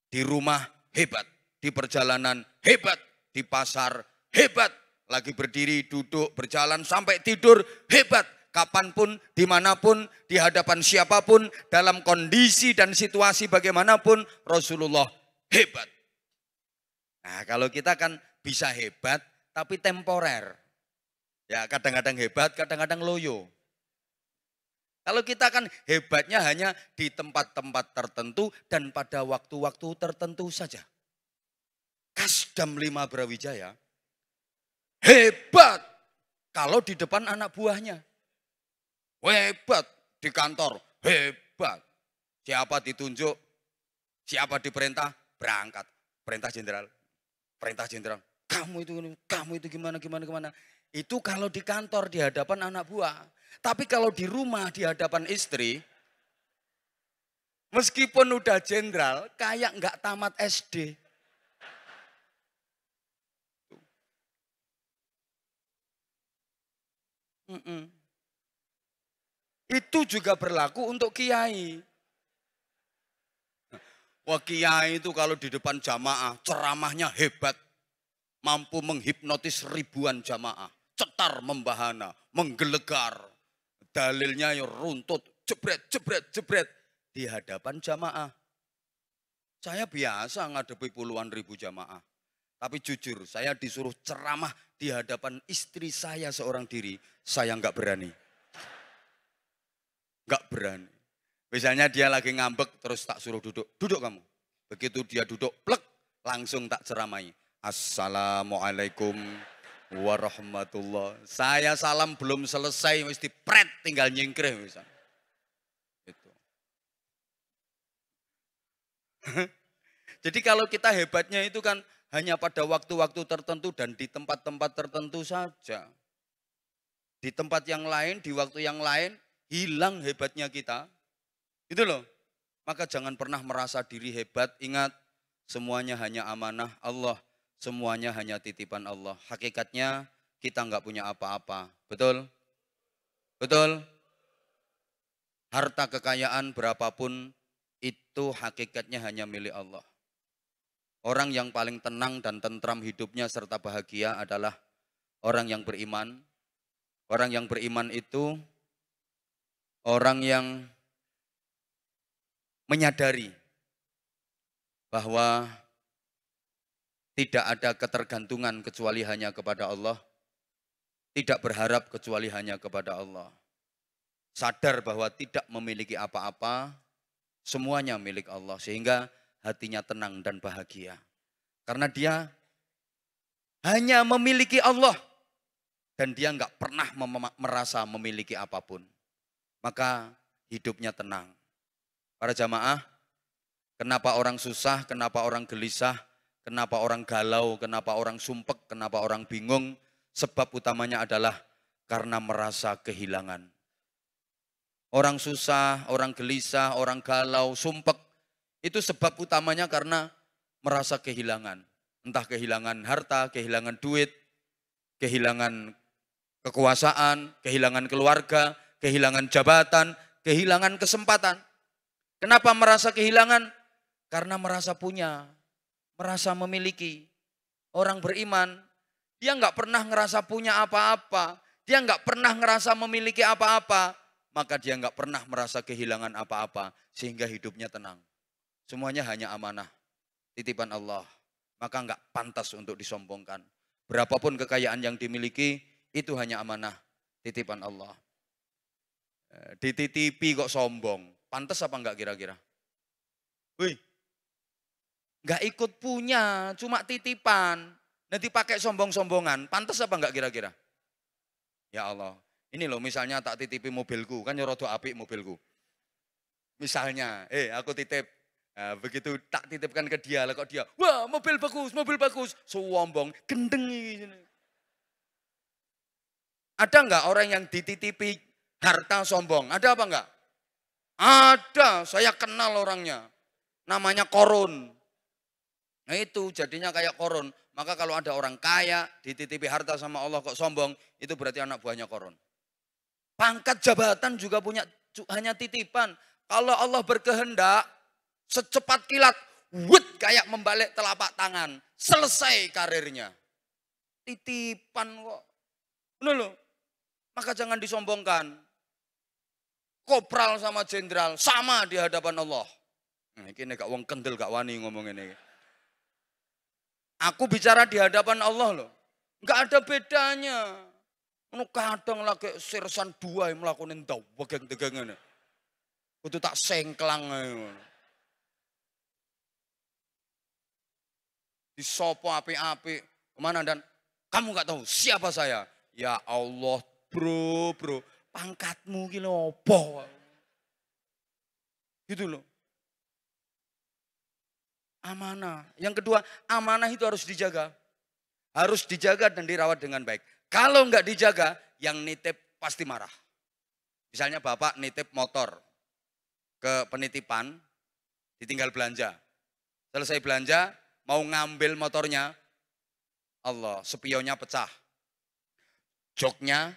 Di rumah hebat, di perjalanan hebat, di pasar hebat, lagi berdiri, duduk, berjalan sampai tidur hebat kapanpun, dimanapun, di hadapan siapapun, dalam kondisi dan situasi bagaimanapun, Rasulullah hebat. Nah, kalau kita kan bisa hebat, tapi temporer. Ya, kadang-kadang hebat, kadang-kadang loyo. Kalau kita kan hebatnya hanya di tempat-tempat tertentu dan pada waktu-waktu tertentu saja. Kasdam Lima Brawijaya hebat kalau di depan anak buahnya. Hebat di kantor, hebat. Siapa ditunjuk, siapa diperintah, berangkat. Perintah jenderal, perintah jenderal. Kamu itu, kamu itu gimana, gimana, gimana. Itu kalau di kantor di hadapan anak buah. Tapi kalau di rumah di hadapan istri, meskipun udah jenderal, kayak nggak tamat SD. Mm -mm. Itu juga berlaku untuk kiai. Wah kiai itu kalau di depan jamaah ceramahnya hebat. Mampu menghipnotis ribuan jamaah. Cetar membahana, menggelegar. Dalilnya yang runtut, jebret, jebret, jebret. Di hadapan jamaah. Saya biasa ngadepi puluhan ribu jamaah. Tapi jujur, saya disuruh ceramah di hadapan istri saya seorang diri. Saya nggak berani. Enggak berani. Misalnya dia lagi ngambek terus tak suruh duduk. Duduk kamu. Begitu dia duduk, plek, langsung tak ceramai. Assalamualaikum warahmatullahi wabarakatuh. Saya salam belum selesai, mesti pret tinggal nyingkrih. misalnya. Itu. <laughs> Jadi kalau kita hebatnya itu kan hanya pada waktu-waktu tertentu dan di tempat-tempat tertentu saja. Di tempat yang lain, di waktu yang lain, hilang hebatnya kita. Gitu loh. Maka jangan pernah merasa diri hebat. Ingat, semuanya hanya amanah Allah. Semuanya hanya titipan Allah. Hakikatnya kita nggak punya apa-apa. Betul? Betul? Harta kekayaan berapapun itu hakikatnya hanya milik Allah. Orang yang paling tenang dan tentram hidupnya serta bahagia adalah orang yang beriman. Orang yang beriman itu orang yang menyadari bahwa tidak ada ketergantungan kecuali hanya kepada Allah, tidak berharap kecuali hanya kepada Allah. Sadar bahwa tidak memiliki apa-apa, semuanya milik Allah sehingga hatinya tenang dan bahagia. Karena dia hanya memiliki Allah dan dia nggak pernah merasa memiliki apapun maka hidupnya tenang. Para jamaah, kenapa orang susah, kenapa orang gelisah, kenapa orang galau, kenapa orang sumpek, kenapa orang bingung, sebab utamanya adalah karena merasa kehilangan. Orang susah, orang gelisah, orang galau, sumpek, itu sebab utamanya karena merasa kehilangan. Entah kehilangan harta, kehilangan duit, kehilangan kekuasaan, kehilangan keluarga, kehilangan jabatan, kehilangan kesempatan. Kenapa merasa kehilangan? Karena merasa punya, merasa memiliki. Orang beriman, dia nggak pernah ngerasa punya apa-apa. Dia nggak pernah ngerasa memiliki apa-apa. Maka dia nggak pernah merasa kehilangan apa-apa. Sehingga hidupnya tenang. Semuanya hanya amanah. Titipan Allah. Maka nggak pantas untuk disombongkan. Berapapun kekayaan yang dimiliki, itu hanya amanah. Titipan Allah. Eh, dititipi kok sombong. Pantes apa enggak kira-kira? Wih, enggak ikut punya, cuma titipan. Nanti pakai sombong-sombongan, pantes apa enggak kira-kira? Ya Allah, ini loh misalnya tak titipi mobilku, kan nyorodo api mobilku. Misalnya, eh aku titip, Nah, begitu tak titipkan ke dia, lah kok dia, wah mobil bagus, mobil bagus, sombong, gendeng. Ada enggak orang yang dititipi harta sombong. Ada apa enggak? Ada, saya kenal orangnya. Namanya korun. Nah itu jadinya kayak korun. Maka kalau ada orang kaya dititipi harta sama Allah kok sombong, itu berarti anak buahnya korun. Pangkat jabatan juga punya hanya titipan. Kalau Allah berkehendak, secepat kilat, wut kayak membalik telapak tangan. Selesai karirnya. Titipan kok. Loh, loh. Maka jangan disombongkan kopral sama jenderal sama di hadapan Allah. Nah, ini gak wong kendel gak wani ngomong ini. Aku bicara di hadapan Allah loh. Gak ada bedanya. Ono kadang lagi sirsan dua yang melakukan tau bagian tegangan. Itu tak sengklang. Disopo api-api. Kemana dan kamu gak tahu siapa saya? Ya Allah bro bro pangkatmu gila opo. Gitu loh. Amanah. Yang kedua, amanah itu harus dijaga. Harus dijaga dan dirawat dengan baik. Kalau nggak dijaga, yang nitip pasti marah. Misalnya bapak nitip motor ke penitipan, ditinggal belanja. Selesai belanja, mau ngambil motornya, Allah, sepionya pecah. Joknya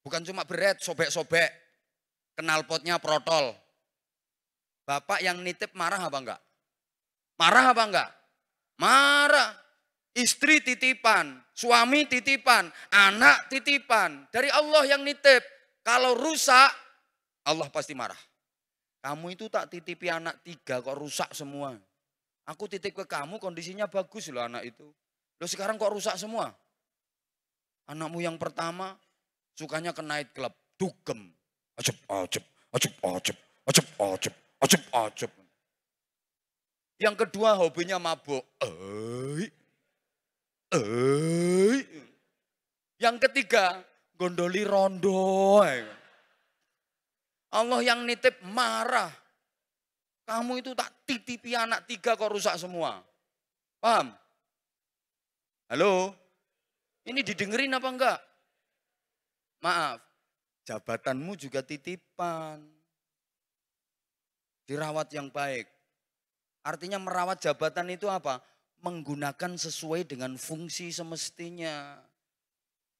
Bukan cuma beret, sobek-sobek. Kenal potnya protol. Bapak yang nitip marah apa enggak? Marah apa enggak? Marah. Istri titipan, suami titipan, anak titipan. Dari Allah yang nitip. Kalau rusak, Allah pasti marah. Kamu itu tak titipi anak tiga kok rusak semua. Aku titip ke kamu kondisinya bagus loh anak itu. Loh sekarang kok rusak semua? Anakmu yang pertama sukanya ke night club, dugem. Ajep, ajep, ajep, ajep, ajep, ajep, ajep, ajep. Yang kedua hobinya mabuk. Eh, eh. Yang ketiga gondoli rondo. Eh. Allah yang nitip marah. Kamu itu tak titipi anak tiga kok rusak semua. Paham? Halo? Ini didengerin apa enggak? Maaf, jabatanmu juga titipan. Dirawat yang baik. Artinya merawat jabatan itu apa? Menggunakan sesuai dengan fungsi semestinya.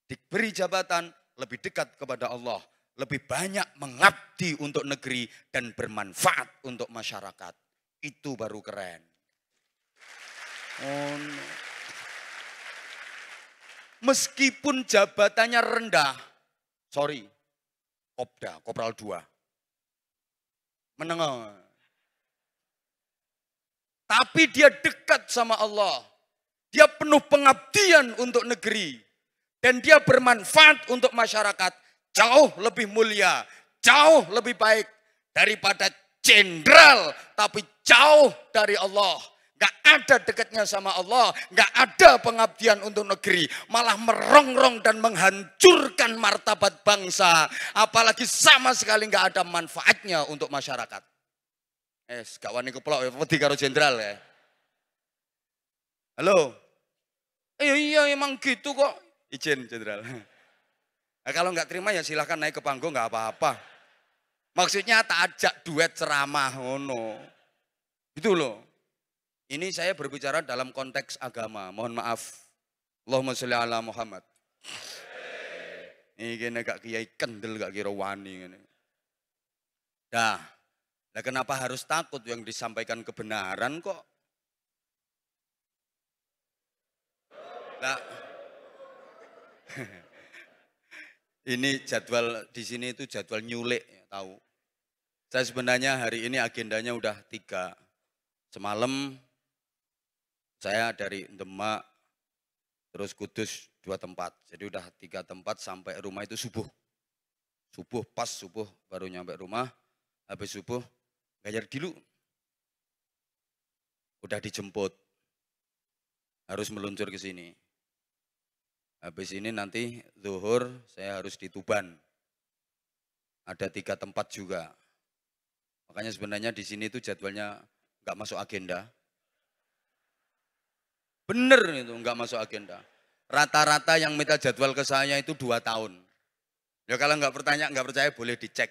Diberi jabatan lebih dekat kepada Allah, lebih banyak mengabdi untuk negeri dan bermanfaat untuk masyarakat. Itu baru keren. Oh Meskipun jabatannya rendah, sorry, Kopda, Kopral 2. Menengah. Tapi dia dekat sama Allah. Dia penuh pengabdian untuk negeri. Dan dia bermanfaat untuk masyarakat. Jauh lebih mulia, jauh lebih baik daripada jenderal. Tapi jauh dari Allah Gak ada dekatnya sama Allah, gak ada pengabdian untuk negeri, malah merongrong dan menghancurkan martabat bangsa, apalagi sama sekali gak ada manfaatnya untuk masyarakat. Eh, gak wani keplok, peti ya, karo jenderal ya. Halo? Iya, iya, emang gitu kok. Ijin jenderal. <laughs> Nah, kalau nggak terima ya silahkan naik ke panggung, nggak apa-apa. Maksudnya tak ajak duet ceramah, oh no, Itu loh. Ini saya berbicara dalam konteks agama, mohon maaf. Allahumma sholli ala Muhammad. Ini gini gak kiai kendel gak kira wani ini. Dah, nah kenapa harus takut yang disampaikan kebenaran kok? Nah, <laughs> ini jadwal di sini itu jadwal nyulek, tahu. Saya sebenarnya hari ini agendanya udah tiga. Semalam saya dari Demak, terus Kudus dua tempat. Jadi udah tiga tempat sampai rumah itu subuh. Subuh pas subuh baru nyampe rumah. Habis subuh ngajar dulu. Udah dijemput. Harus meluncur ke sini. Habis ini nanti zuhur saya harus di Tuban. Ada tiga tempat juga. Makanya sebenarnya di sini itu jadwalnya nggak masuk agenda. Bener itu, nggak masuk agenda. Rata-rata yang minta jadwal ke saya itu dua tahun. Ya kalau nggak bertanya nggak percaya boleh dicek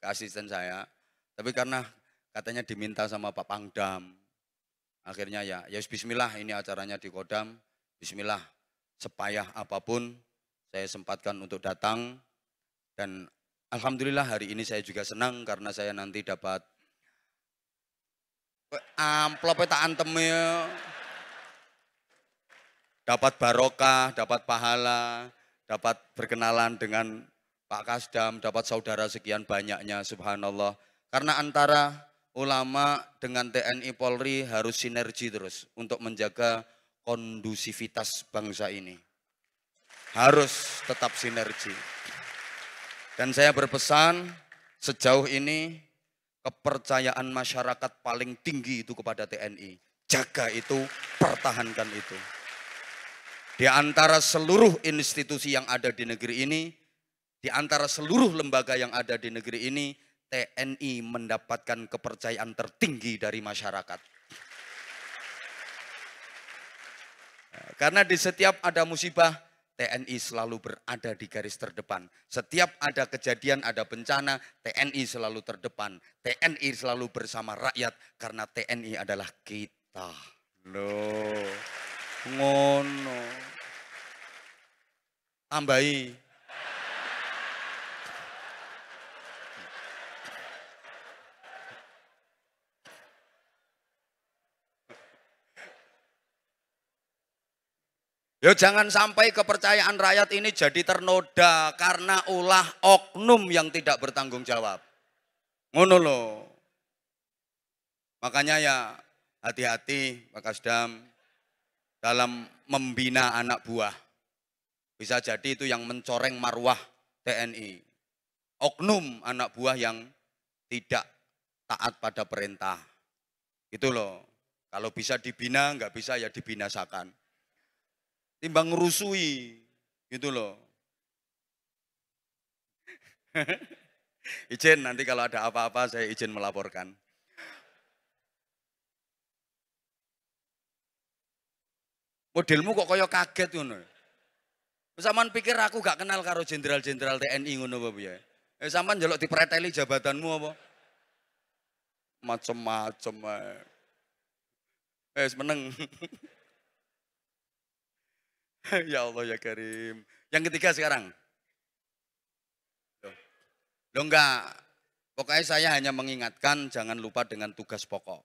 ke asisten saya. Tapi karena katanya diminta sama Pak Pangdam. Akhirnya ya, ya bismillah ini acaranya di Kodam. Bismillah, sepayah apapun saya sempatkan untuk datang. Dan Alhamdulillah hari ini saya juga senang karena saya nanti dapat amplopnya tak antemnya dapat barokah, dapat pahala, dapat berkenalan dengan Pak Kasdam, dapat saudara sekian banyaknya, subhanallah. Karena antara ulama dengan TNI Polri harus sinergi terus untuk menjaga kondusivitas bangsa ini. Harus tetap sinergi. Dan saya berpesan sejauh ini kepercayaan masyarakat paling tinggi itu kepada TNI. Jaga itu, pertahankan itu. Di antara seluruh institusi yang ada di negeri ini, di antara seluruh lembaga yang ada di negeri ini, TNI mendapatkan kepercayaan tertinggi dari masyarakat. Karena di setiap ada musibah, TNI selalu berada di garis terdepan. Setiap ada kejadian, ada bencana, TNI selalu terdepan. TNI selalu bersama rakyat karena TNI adalah kita. Loh ngono ambai Yo jangan sampai kepercayaan rakyat ini jadi ternoda karena ulah oknum yang tidak bertanggung jawab. Ngono loh. Makanya ya hati-hati Pak Kasdam, dalam membina anak buah. Bisa jadi itu yang mencoreng marwah TNI. Oknum anak buah yang tidak taat pada perintah. Itu loh. Kalau bisa dibina, nggak bisa ya dibinasakan. Timbang rusui, gitu loh. <laughs> izin nanti kalau ada apa-apa saya izin melaporkan. Modelmu kok kaya kaget ngono. Sampeyan pikir aku gak kenal karo jenderal-jenderal TNI ngono apa piye? Eh sampean njaluk dipreteli jabatanmu apa? Macem-macem ae. Eh, eh meneng. <laughs> ya Allah ya Karim. Yang ketiga sekarang. Loh, Loh enggak. Pokoknya saya hanya mengingatkan jangan lupa dengan tugas pokok.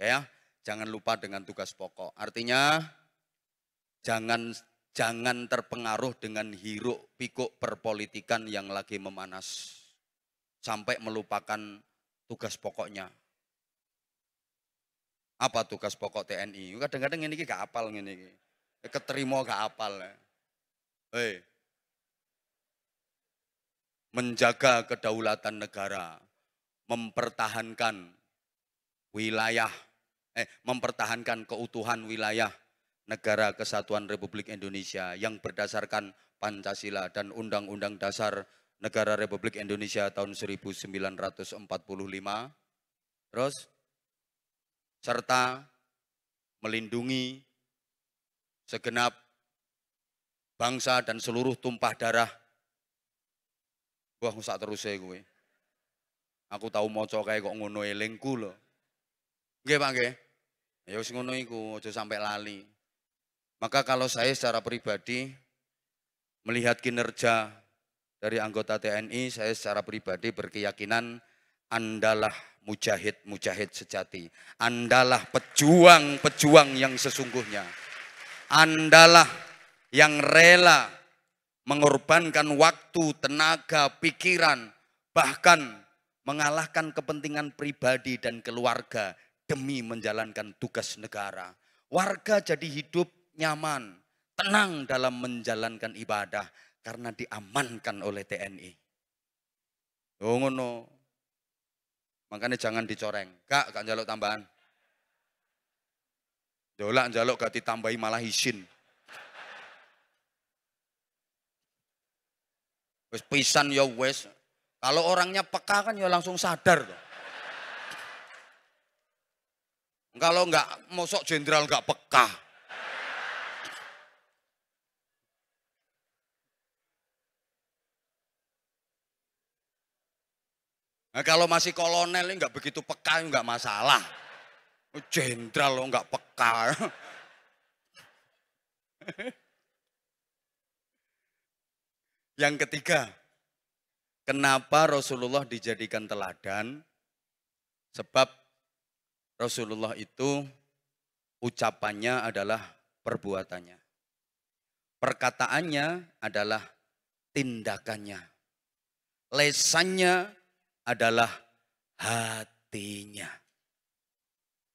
Ya, jangan lupa dengan tugas pokok. Artinya Jangan jangan terpengaruh dengan hiruk pikuk perpolitikan yang lagi memanas sampai melupakan tugas pokoknya. Apa tugas pokok TNI? Kadang-kadang ini gak apal ini. Keterima gak apal. Hei. Menjaga kedaulatan negara, mempertahankan wilayah, eh, mempertahankan keutuhan wilayah, negara kesatuan Republik Indonesia yang berdasarkan Pancasila dan Undang-Undang Dasar Negara Republik Indonesia tahun 1945 terus serta melindungi segenap bangsa dan seluruh tumpah darah wah ngusak terus saya gue aku tahu coba kayak kok ngono elengku loh Gak Pak ya wis ngono iku sampai lali maka kalau saya secara pribadi melihat kinerja dari anggota TNI, saya secara pribadi berkeyakinan andalah mujahid-mujahid sejati. Andalah pejuang-pejuang yang sesungguhnya. Andalah yang rela mengorbankan waktu, tenaga, pikiran, bahkan mengalahkan kepentingan pribadi dan keluarga demi menjalankan tugas negara. Warga jadi hidup nyaman, tenang dalam menjalankan ibadah karena diamankan oleh TNI. Oh ngono. Makanya jangan dicoreng. Kak, kak jaluk tambahan. Jolak jaluk gak ditambahi malah hisin. Wes pisan ya wes. Kalau orangnya peka kan ya langsung sadar. Kalau enggak mosok jenderal enggak peka. Nah, kalau masih kolonel nggak begitu peka nggak masalah. Oh, jenderal lo nggak peka. <laughs> Yang ketiga, kenapa Rasulullah dijadikan teladan? Sebab Rasulullah itu ucapannya adalah perbuatannya. Perkataannya adalah tindakannya. Lesannya adalah hatinya.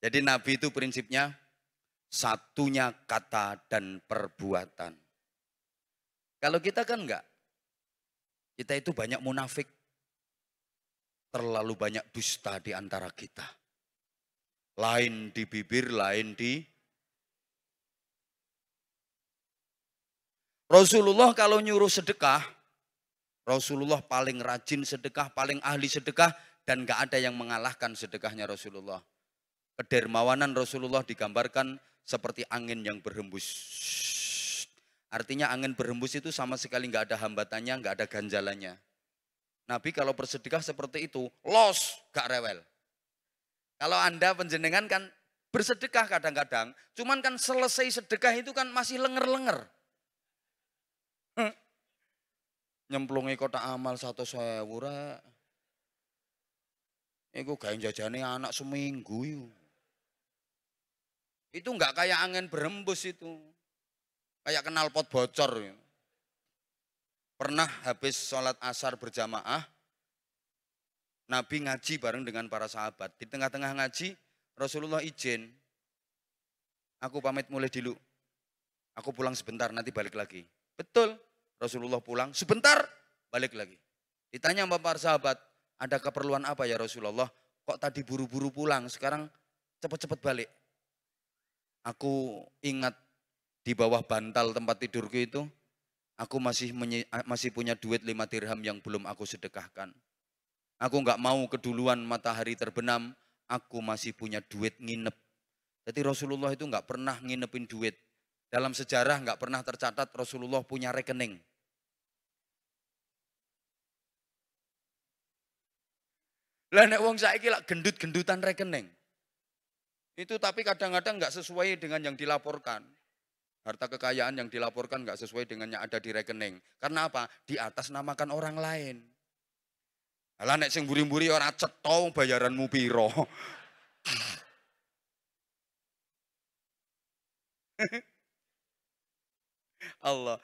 Jadi nabi itu prinsipnya satunya kata dan perbuatan. Kalau kita kan enggak. Kita itu banyak munafik. Terlalu banyak dusta di antara kita. Lain di bibir, lain di Rasulullah kalau nyuruh sedekah, Rasulullah paling rajin sedekah, paling ahli sedekah, dan gak ada yang mengalahkan sedekahnya Rasulullah. Kedermawanan Rasulullah digambarkan seperti angin yang berhembus. Artinya angin berhembus itu sama sekali gak ada hambatannya, gak ada ganjalannya. Nabi kalau bersedekah seperti itu, los, gak rewel. Kalau Anda penjenengan kan bersedekah kadang-kadang, cuman kan selesai sedekah itu kan masih lenger-lenger nyemplungi kotak amal satu sewu rek. Iku gawe jajane anak seminggu yuk. Itu enggak kayak angin berembus itu. Kayak kenal pot bocor. Ya. Pernah habis sholat asar berjamaah, Nabi ngaji bareng dengan para sahabat. Di tengah-tengah ngaji, Rasulullah izin, aku pamit mulai dulu. Aku pulang sebentar, nanti balik lagi. Betul, Rasulullah pulang, sebentar balik lagi. Ditanya sama para sahabat, ada keperluan apa ya Rasulullah? Kok tadi buru-buru pulang, sekarang cepat-cepat balik. Aku ingat di bawah bantal tempat tidurku itu, aku masih masih punya duit lima dirham yang belum aku sedekahkan. Aku nggak mau keduluan matahari terbenam, aku masih punya duit nginep. Jadi Rasulullah itu nggak pernah nginepin duit. Dalam sejarah nggak pernah tercatat Rasulullah punya rekening. Lah nek wong saiki lak gendut-gendutan rekening. Itu tapi kadang-kadang nggak -kadang sesuai dengan yang dilaporkan. Harta kekayaan yang dilaporkan nggak sesuai dengan yang ada di rekening. Karena apa? Di atas namakan orang lain. Lah nek sing buri-buri ora cetha bayaranmu piro. <laughs> Allah.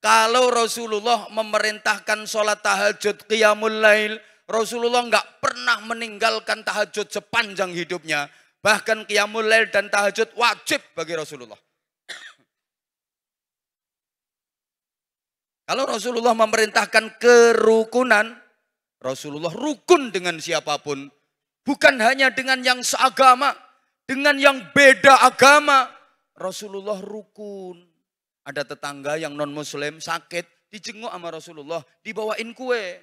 Kalau Rasulullah memerintahkan sholat tahajud qiyamul lail, Rasulullah nggak pernah meninggalkan tahajud sepanjang hidupnya. Bahkan qiyamul lail dan tahajud wajib bagi Rasulullah. Kalau Rasulullah memerintahkan kerukunan, Rasulullah rukun dengan siapapun. Bukan hanya dengan yang seagama, dengan yang beda agama. Rasulullah rukun. Ada tetangga yang non muslim sakit, dijenguk sama Rasulullah, dibawain kue.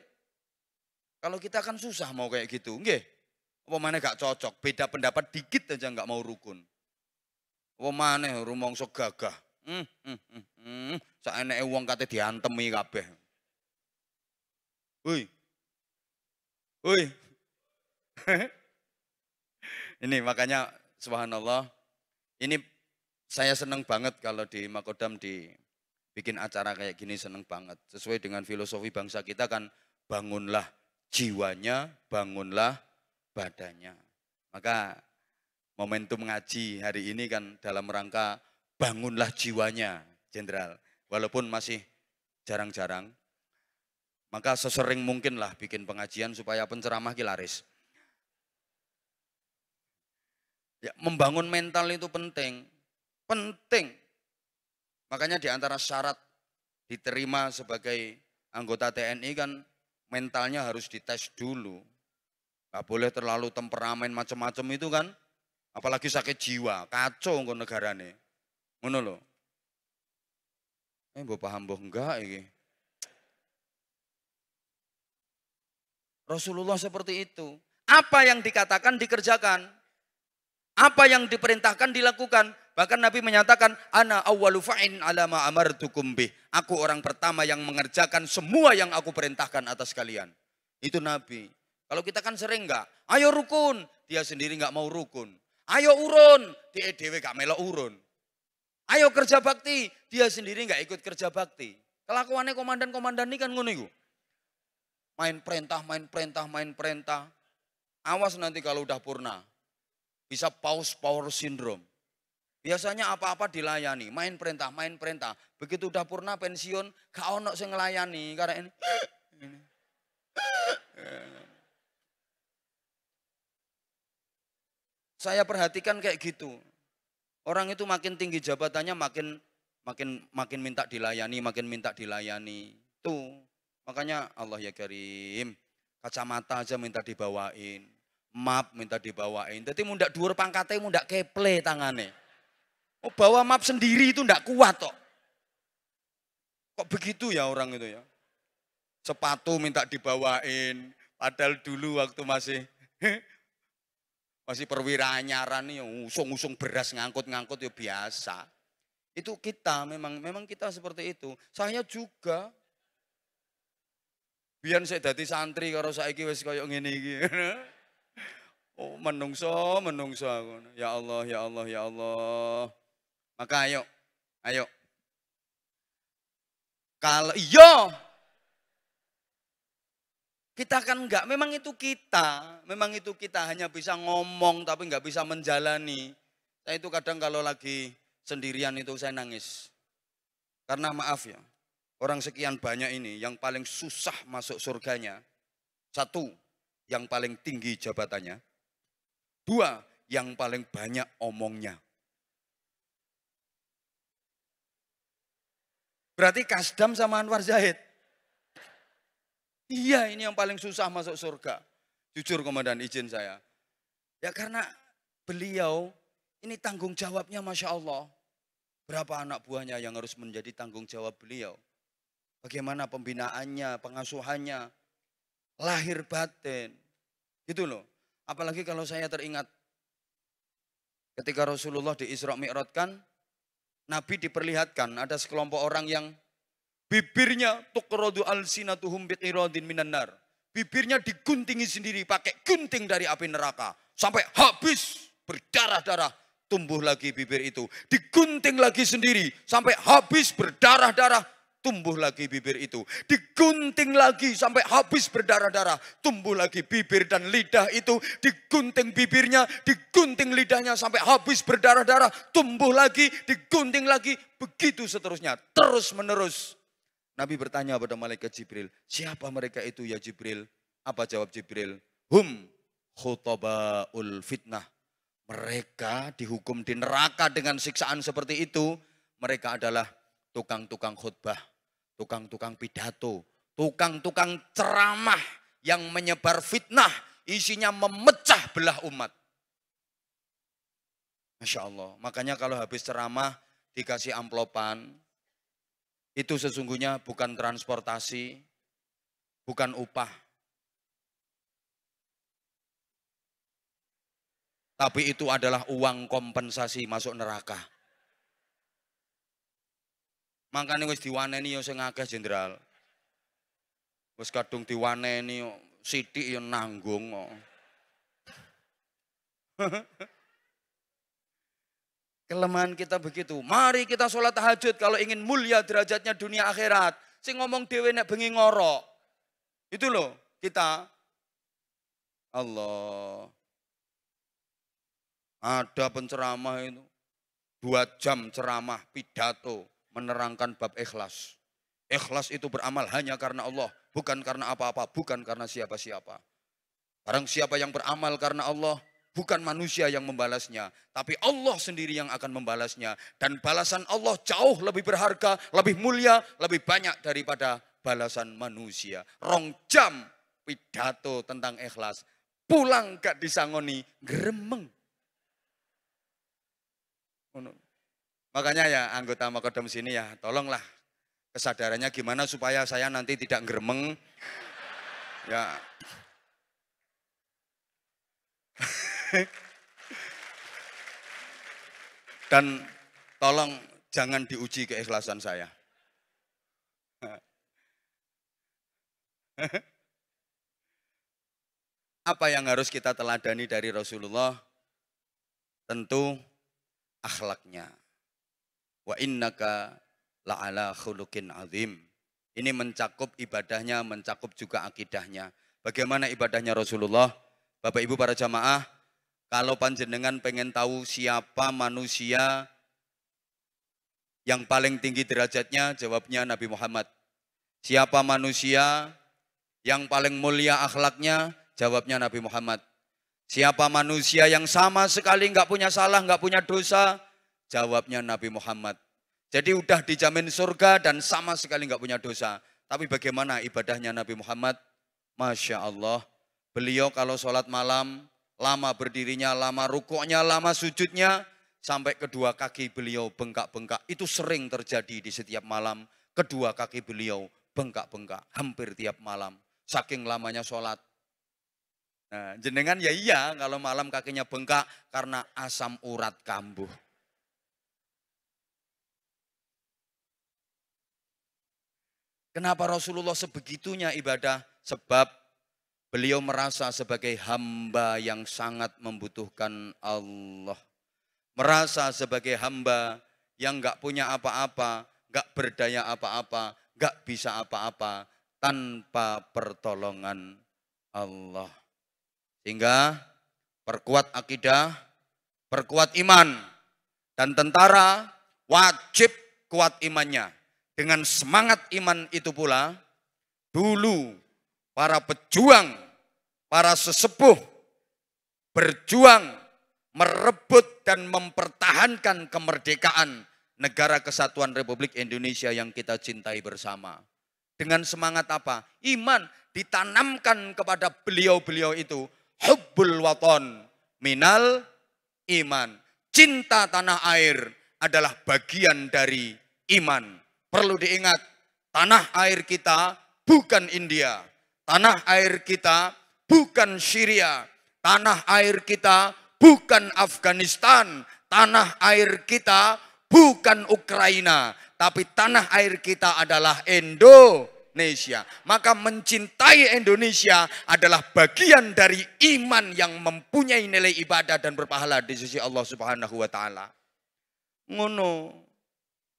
Kalau kita kan susah mau kayak gitu, enggak? Apa mana gak cocok, beda pendapat dikit aja nggak mau rukun. Apa mana rumongso gagah. Hmm, hmm, hmm, hmm. Saenake wong kate diantemi kabeh. Woi. Woi. <laughs> ini makanya subhanallah ini saya seneng banget kalau di Makodam di bikin acara kayak gini seneng banget. Sesuai dengan filosofi bangsa kita kan bangunlah jiwanya, bangunlah badannya. Maka momentum ngaji hari ini kan dalam rangka bangunlah jiwanya, Jenderal. Walaupun masih jarang-jarang, maka sesering mungkinlah bikin pengajian supaya penceramah kilaris. Ya, membangun mental itu penting, penting. Makanya di antara syarat diterima sebagai anggota TNI kan mentalnya harus dites dulu. Gak boleh terlalu temperamen macam-macam itu kan. Apalagi sakit jiwa, kacau negara negarane. Mana lo? Eh bapak paham enggak ini. Rasulullah seperti itu. Apa yang dikatakan dikerjakan. Apa yang diperintahkan dilakukan. Bahkan Nabi menyatakan, Ana awalufain fa'in alama amartukum bih. Aku orang pertama yang mengerjakan semua yang aku perintahkan atas kalian. Itu Nabi. Kalau kita kan sering enggak, ayo rukun. Dia sendiri enggak mau rukun. Ayo urun. Di EDW enggak melok urun. Ayo kerja bakti. Dia sendiri enggak ikut kerja bakti. Kelakuannya komandan-komandan ini kan ngono Main perintah, main perintah, main perintah. Awas nanti kalau udah purna. Bisa paus power syndrome Biasanya apa-apa dilayani, main perintah, main perintah. Begitu udah purna pensiun, gak ono sing ngelayani karena ini. ini. Saya perhatikan kayak gitu. Orang itu makin tinggi jabatannya makin makin makin minta dilayani, makin minta dilayani. Tuh. Makanya Allah ya Karim, kacamata aja minta dibawain, map minta dibawain. Jadi mundak dhuwur pangkatnya mundak keple tangannya. Oh, bawa map sendiri itu ndak kuat kok. Kok begitu ya orang itu ya? Sepatu minta dibawain, padahal dulu waktu masih <laughs> masih perwira anyaran ya usung-usung beras ngangkut-ngangkut ya biasa. Itu kita memang memang kita seperti itu. Saya juga biar saya dadi santri kalau saya wis kaya ngene iki. <laughs> Oh, menungso, menungso aku. Ya Allah, ya Allah, ya Allah. Maka ayo, ayo. Kalau iya, kita kan enggak, memang itu kita, memang itu kita hanya bisa ngomong tapi enggak bisa menjalani. Saya itu kadang kalau lagi sendirian itu saya nangis. Karena maaf ya, orang sekian banyak ini yang paling susah masuk surganya. Satu, yang paling tinggi jabatannya. Dua, yang paling banyak omongnya. Berarti Kasdam sama Anwar Zahid. Iya ini yang paling susah masuk surga. Jujur komandan izin saya. Ya karena beliau ini tanggung jawabnya Masya Allah. Berapa anak buahnya yang harus menjadi tanggung jawab beliau. Bagaimana pembinaannya, pengasuhannya. Lahir batin. Gitu loh. Apalagi kalau saya teringat ketika Rasulullah di Isra Mi'raj kan Nabi diperlihatkan ada sekelompok orang yang bibirnya tukrodu sinatuhum biqiradin minan nar. Bibirnya diguntingi sendiri pakai gunting dari api neraka sampai habis berdarah-darah tumbuh lagi bibir itu. Digunting lagi sendiri sampai habis berdarah-darah tumbuh lagi bibir itu. Digunting lagi sampai habis berdarah-darah, tumbuh lagi bibir dan lidah itu. Digunting bibirnya, digunting lidahnya sampai habis berdarah-darah, tumbuh lagi, digunting lagi. Begitu seterusnya, terus menerus. Nabi bertanya kepada malaikat Jibril, siapa mereka itu ya Jibril? Apa jawab Jibril? Hum khutobaul fitnah. Mereka dihukum di neraka dengan siksaan seperti itu. Mereka adalah tukang-tukang khutbah tukang-tukang pidato, tukang-tukang ceramah yang menyebar fitnah, isinya memecah belah umat. Masya Allah, makanya kalau habis ceramah dikasih amplopan, itu sesungguhnya bukan transportasi, bukan upah. Tapi itu adalah uang kompensasi masuk neraka. Makane wis diwaneni yo sing akeh jenderal. Wis kadung diwaneni sithik yo nanggung kok. <laughs> Kelemahan kita begitu. Mari kita sholat tahajud kalau ingin mulia derajatnya dunia akhirat. Sing ngomong dewe nek bengi ngorok. Itu loh kita. Allah. Ada penceramah itu. Dua jam ceramah pidato menerangkan bab ikhlas. Ikhlas itu beramal hanya karena Allah, bukan karena apa-apa, bukan karena siapa-siapa. Barang siapa yang beramal karena Allah, bukan manusia yang membalasnya, tapi Allah sendiri yang akan membalasnya. Dan balasan Allah jauh lebih berharga, lebih mulia, lebih banyak daripada balasan manusia. Rong jam pidato tentang ikhlas, pulang gak disangoni, no. Makanya ya anggota Makodam sini ya, tolonglah kesadarannya gimana supaya saya nanti tidak ngeremeng. Ya. <laughs> Dan tolong jangan diuji keikhlasan saya. <laughs> Apa yang harus kita teladani dari Rasulullah? Tentu akhlaknya, Wa innaka la'ala khuluqin azim. Ini mencakup ibadahnya, mencakup juga akidahnya. Bagaimana ibadahnya Rasulullah? Bapak Ibu para jamaah, kalau panjenengan pengen tahu siapa manusia yang paling tinggi derajatnya, jawabnya Nabi Muhammad. Siapa manusia yang paling mulia akhlaknya? Jawabnya Nabi Muhammad. Siapa manusia yang sama sekali nggak punya salah, nggak punya dosa? Jawabnya Nabi Muhammad. Jadi udah dijamin surga dan sama sekali nggak punya dosa. Tapi bagaimana ibadahnya Nabi Muhammad? Masya Allah. Beliau kalau sholat malam, lama berdirinya, lama rukuknya, lama sujudnya, sampai kedua kaki beliau bengkak-bengkak. Itu sering terjadi di setiap malam. Kedua kaki beliau bengkak-bengkak hampir tiap malam. Saking lamanya sholat. Nah, jenengan ya iya kalau malam kakinya bengkak karena asam urat kambuh. Kenapa Rasulullah sebegitunya ibadah? Sebab beliau merasa sebagai hamba yang sangat membutuhkan Allah. Merasa sebagai hamba yang nggak punya apa-apa, nggak berdaya apa-apa, nggak bisa apa-apa tanpa pertolongan Allah. Sehingga perkuat akidah, perkuat iman, dan tentara wajib kuat imannya dengan semangat iman itu pula, dulu para pejuang, para sesepuh berjuang merebut dan mempertahankan kemerdekaan negara kesatuan Republik Indonesia yang kita cintai bersama. Dengan semangat apa? Iman ditanamkan kepada beliau-beliau itu. Hubbul waton minal iman. Cinta tanah air adalah bagian dari iman. Perlu diingat, tanah air kita bukan India. Tanah air kita bukan Syria. Tanah air kita bukan Afghanistan. Tanah air kita bukan Ukraina. Tapi tanah air kita adalah Indo. Indonesia. Maka mencintai Indonesia adalah bagian dari iman yang mempunyai nilai ibadah dan berpahala di sisi Allah Subhanahu wa taala. Ngono.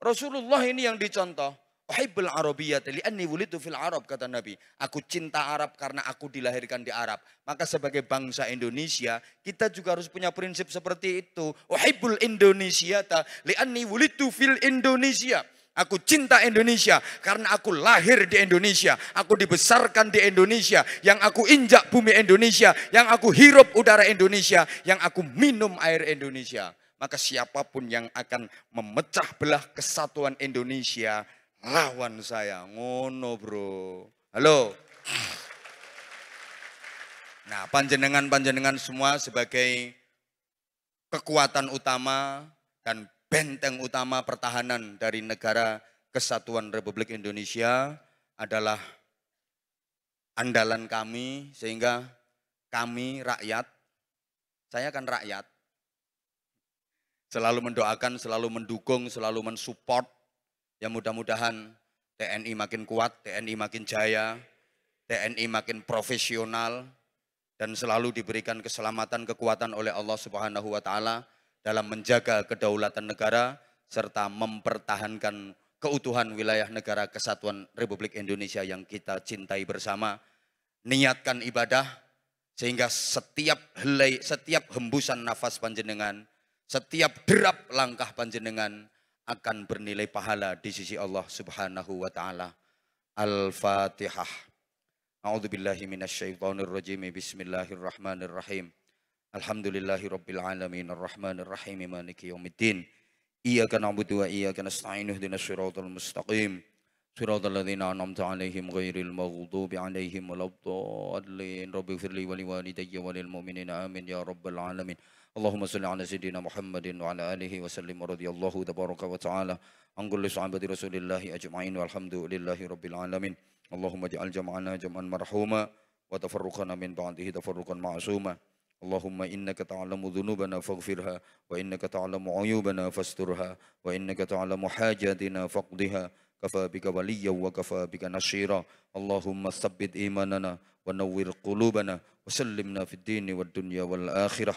Rasulullah ini yang dicontoh. Uhibbul Arabiyyat li'anni wulitu fil Arab kata Nabi. Aku cinta Arab karena aku dilahirkan di Arab. Maka sebagai bangsa Indonesia, kita juga harus punya prinsip seperti itu. Uhibbul Indonesia ta li'anni wulitu fil Indonesia. Aku cinta Indonesia karena aku lahir di Indonesia. Aku dibesarkan di Indonesia. Yang aku injak bumi Indonesia. Yang aku hirup udara Indonesia. Yang aku minum air Indonesia. Maka siapapun yang akan memecah belah kesatuan Indonesia, lawan saya. Ngono bro. Halo. Nah panjenengan-panjenengan semua sebagai kekuatan utama dan benteng utama pertahanan dari negara kesatuan Republik Indonesia adalah andalan kami sehingga kami rakyat, saya kan rakyat, selalu mendoakan, selalu mendukung, selalu mensupport. Ya mudah-mudahan TNI makin kuat, TNI makin jaya, TNI makin profesional dan selalu diberikan keselamatan kekuatan oleh Allah Subhanahu wa taala dalam menjaga kedaulatan negara serta mempertahankan keutuhan wilayah negara kesatuan Republik Indonesia yang kita cintai bersama. Niatkan ibadah sehingga setiap helai, setiap hembusan nafas panjenengan setiap derap langkah panjenengan akan bernilai pahala di sisi Allah Subhanahu wa taala. Al-Fatihah. A'udzu billahi minasyaitonir rajim. Bismillahirrahmanirrahim. Alhamdulillahi rabbil alamin arrahmanir rahim maliki yaumiddin. Iyyaka na'budu wa iyyaka nasta'in ihdinas siratal mustaqim. صراط الذين an'amta alaihim ghairil maghdubi alaihim waladdallin. Rabbighfirli wa liwalidayya لي ولوالدي وللمؤمنين آمين يا رب اللهم صل على سيدنا محمد وعلى آله وسلم ورضي الله تبارك وتعالى عن كل صحابة رسول الله أجمعين والحمد لله رب العالمين اللهم اجعل جمعنا جمعا مرحوما وتفرقنا من بعده تفرقا معصوما اللهم إنك تعلم ذنوبنا فاغفرها وإنك تعلم عيوبنا فاسترها وإنك تعلم حاجاتنا فاقضها كفى بك وليا وكفى بك نصيرا اللهم ثبت إيماننا ونور قلوبنا وسلمنا في الدين والدنيا والآخرة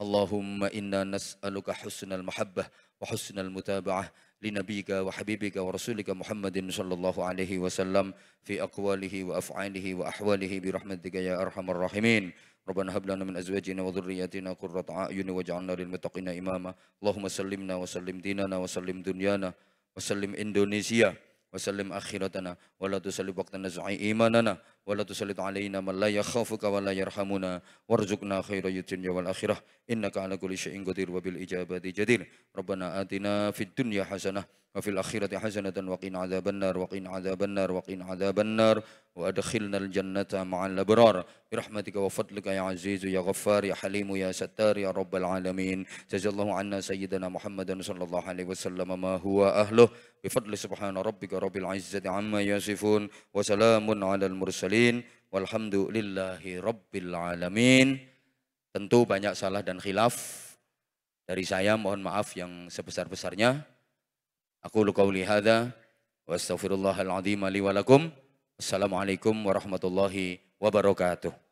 اللهم إنا نسألك حسن المحبة وحسن المتابعة لنبيك وحبيبك ورسولك محمد صلى الله عليه وسلم في أقواله وأفعاله وأحواله برحمتك يا أرحم الراحمين ربنا هب لنا من ازواجنا وذرياتنا قرة اعين واجعلنا للمتقين اماما اللهم سلمنا وسلم ديننا وسلم دنيانا وسلم اندونيسيا وسلم آخرتنا ولا تسلب وقت زعي إيماننا ولا تسلط علينا من لا يخافك ولا يرحمنا وارزقنا خير الدنيا والآخرة إنك على كل شيء قدير وبالإجابة جدير ربنا آتنا في الدنيا حسنة وفي الآخرة حسنة وقنا عذاب النار وقنا عذاب النار وقنا عذاب النار وأدخلنا الجنة مع الأبرار برحمتك وفضلك يا عزيز يا غفار يا حليم يا ستار يا رب العالمين جزا الله عنا سيدنا محمد صلى الله عليه وسلم ما هو أهله بفضل سبحان ربك رب العزة عما يصفون وسلام على المرسلين والحمد لله رب العالمين tentu banyak salah dan khilaf dari saya mohon maaf yang sebesar-besarnya aku qauli lihada wa astaghfirullahaladzim li assalamualaikum warahmatullahi wabarakatuh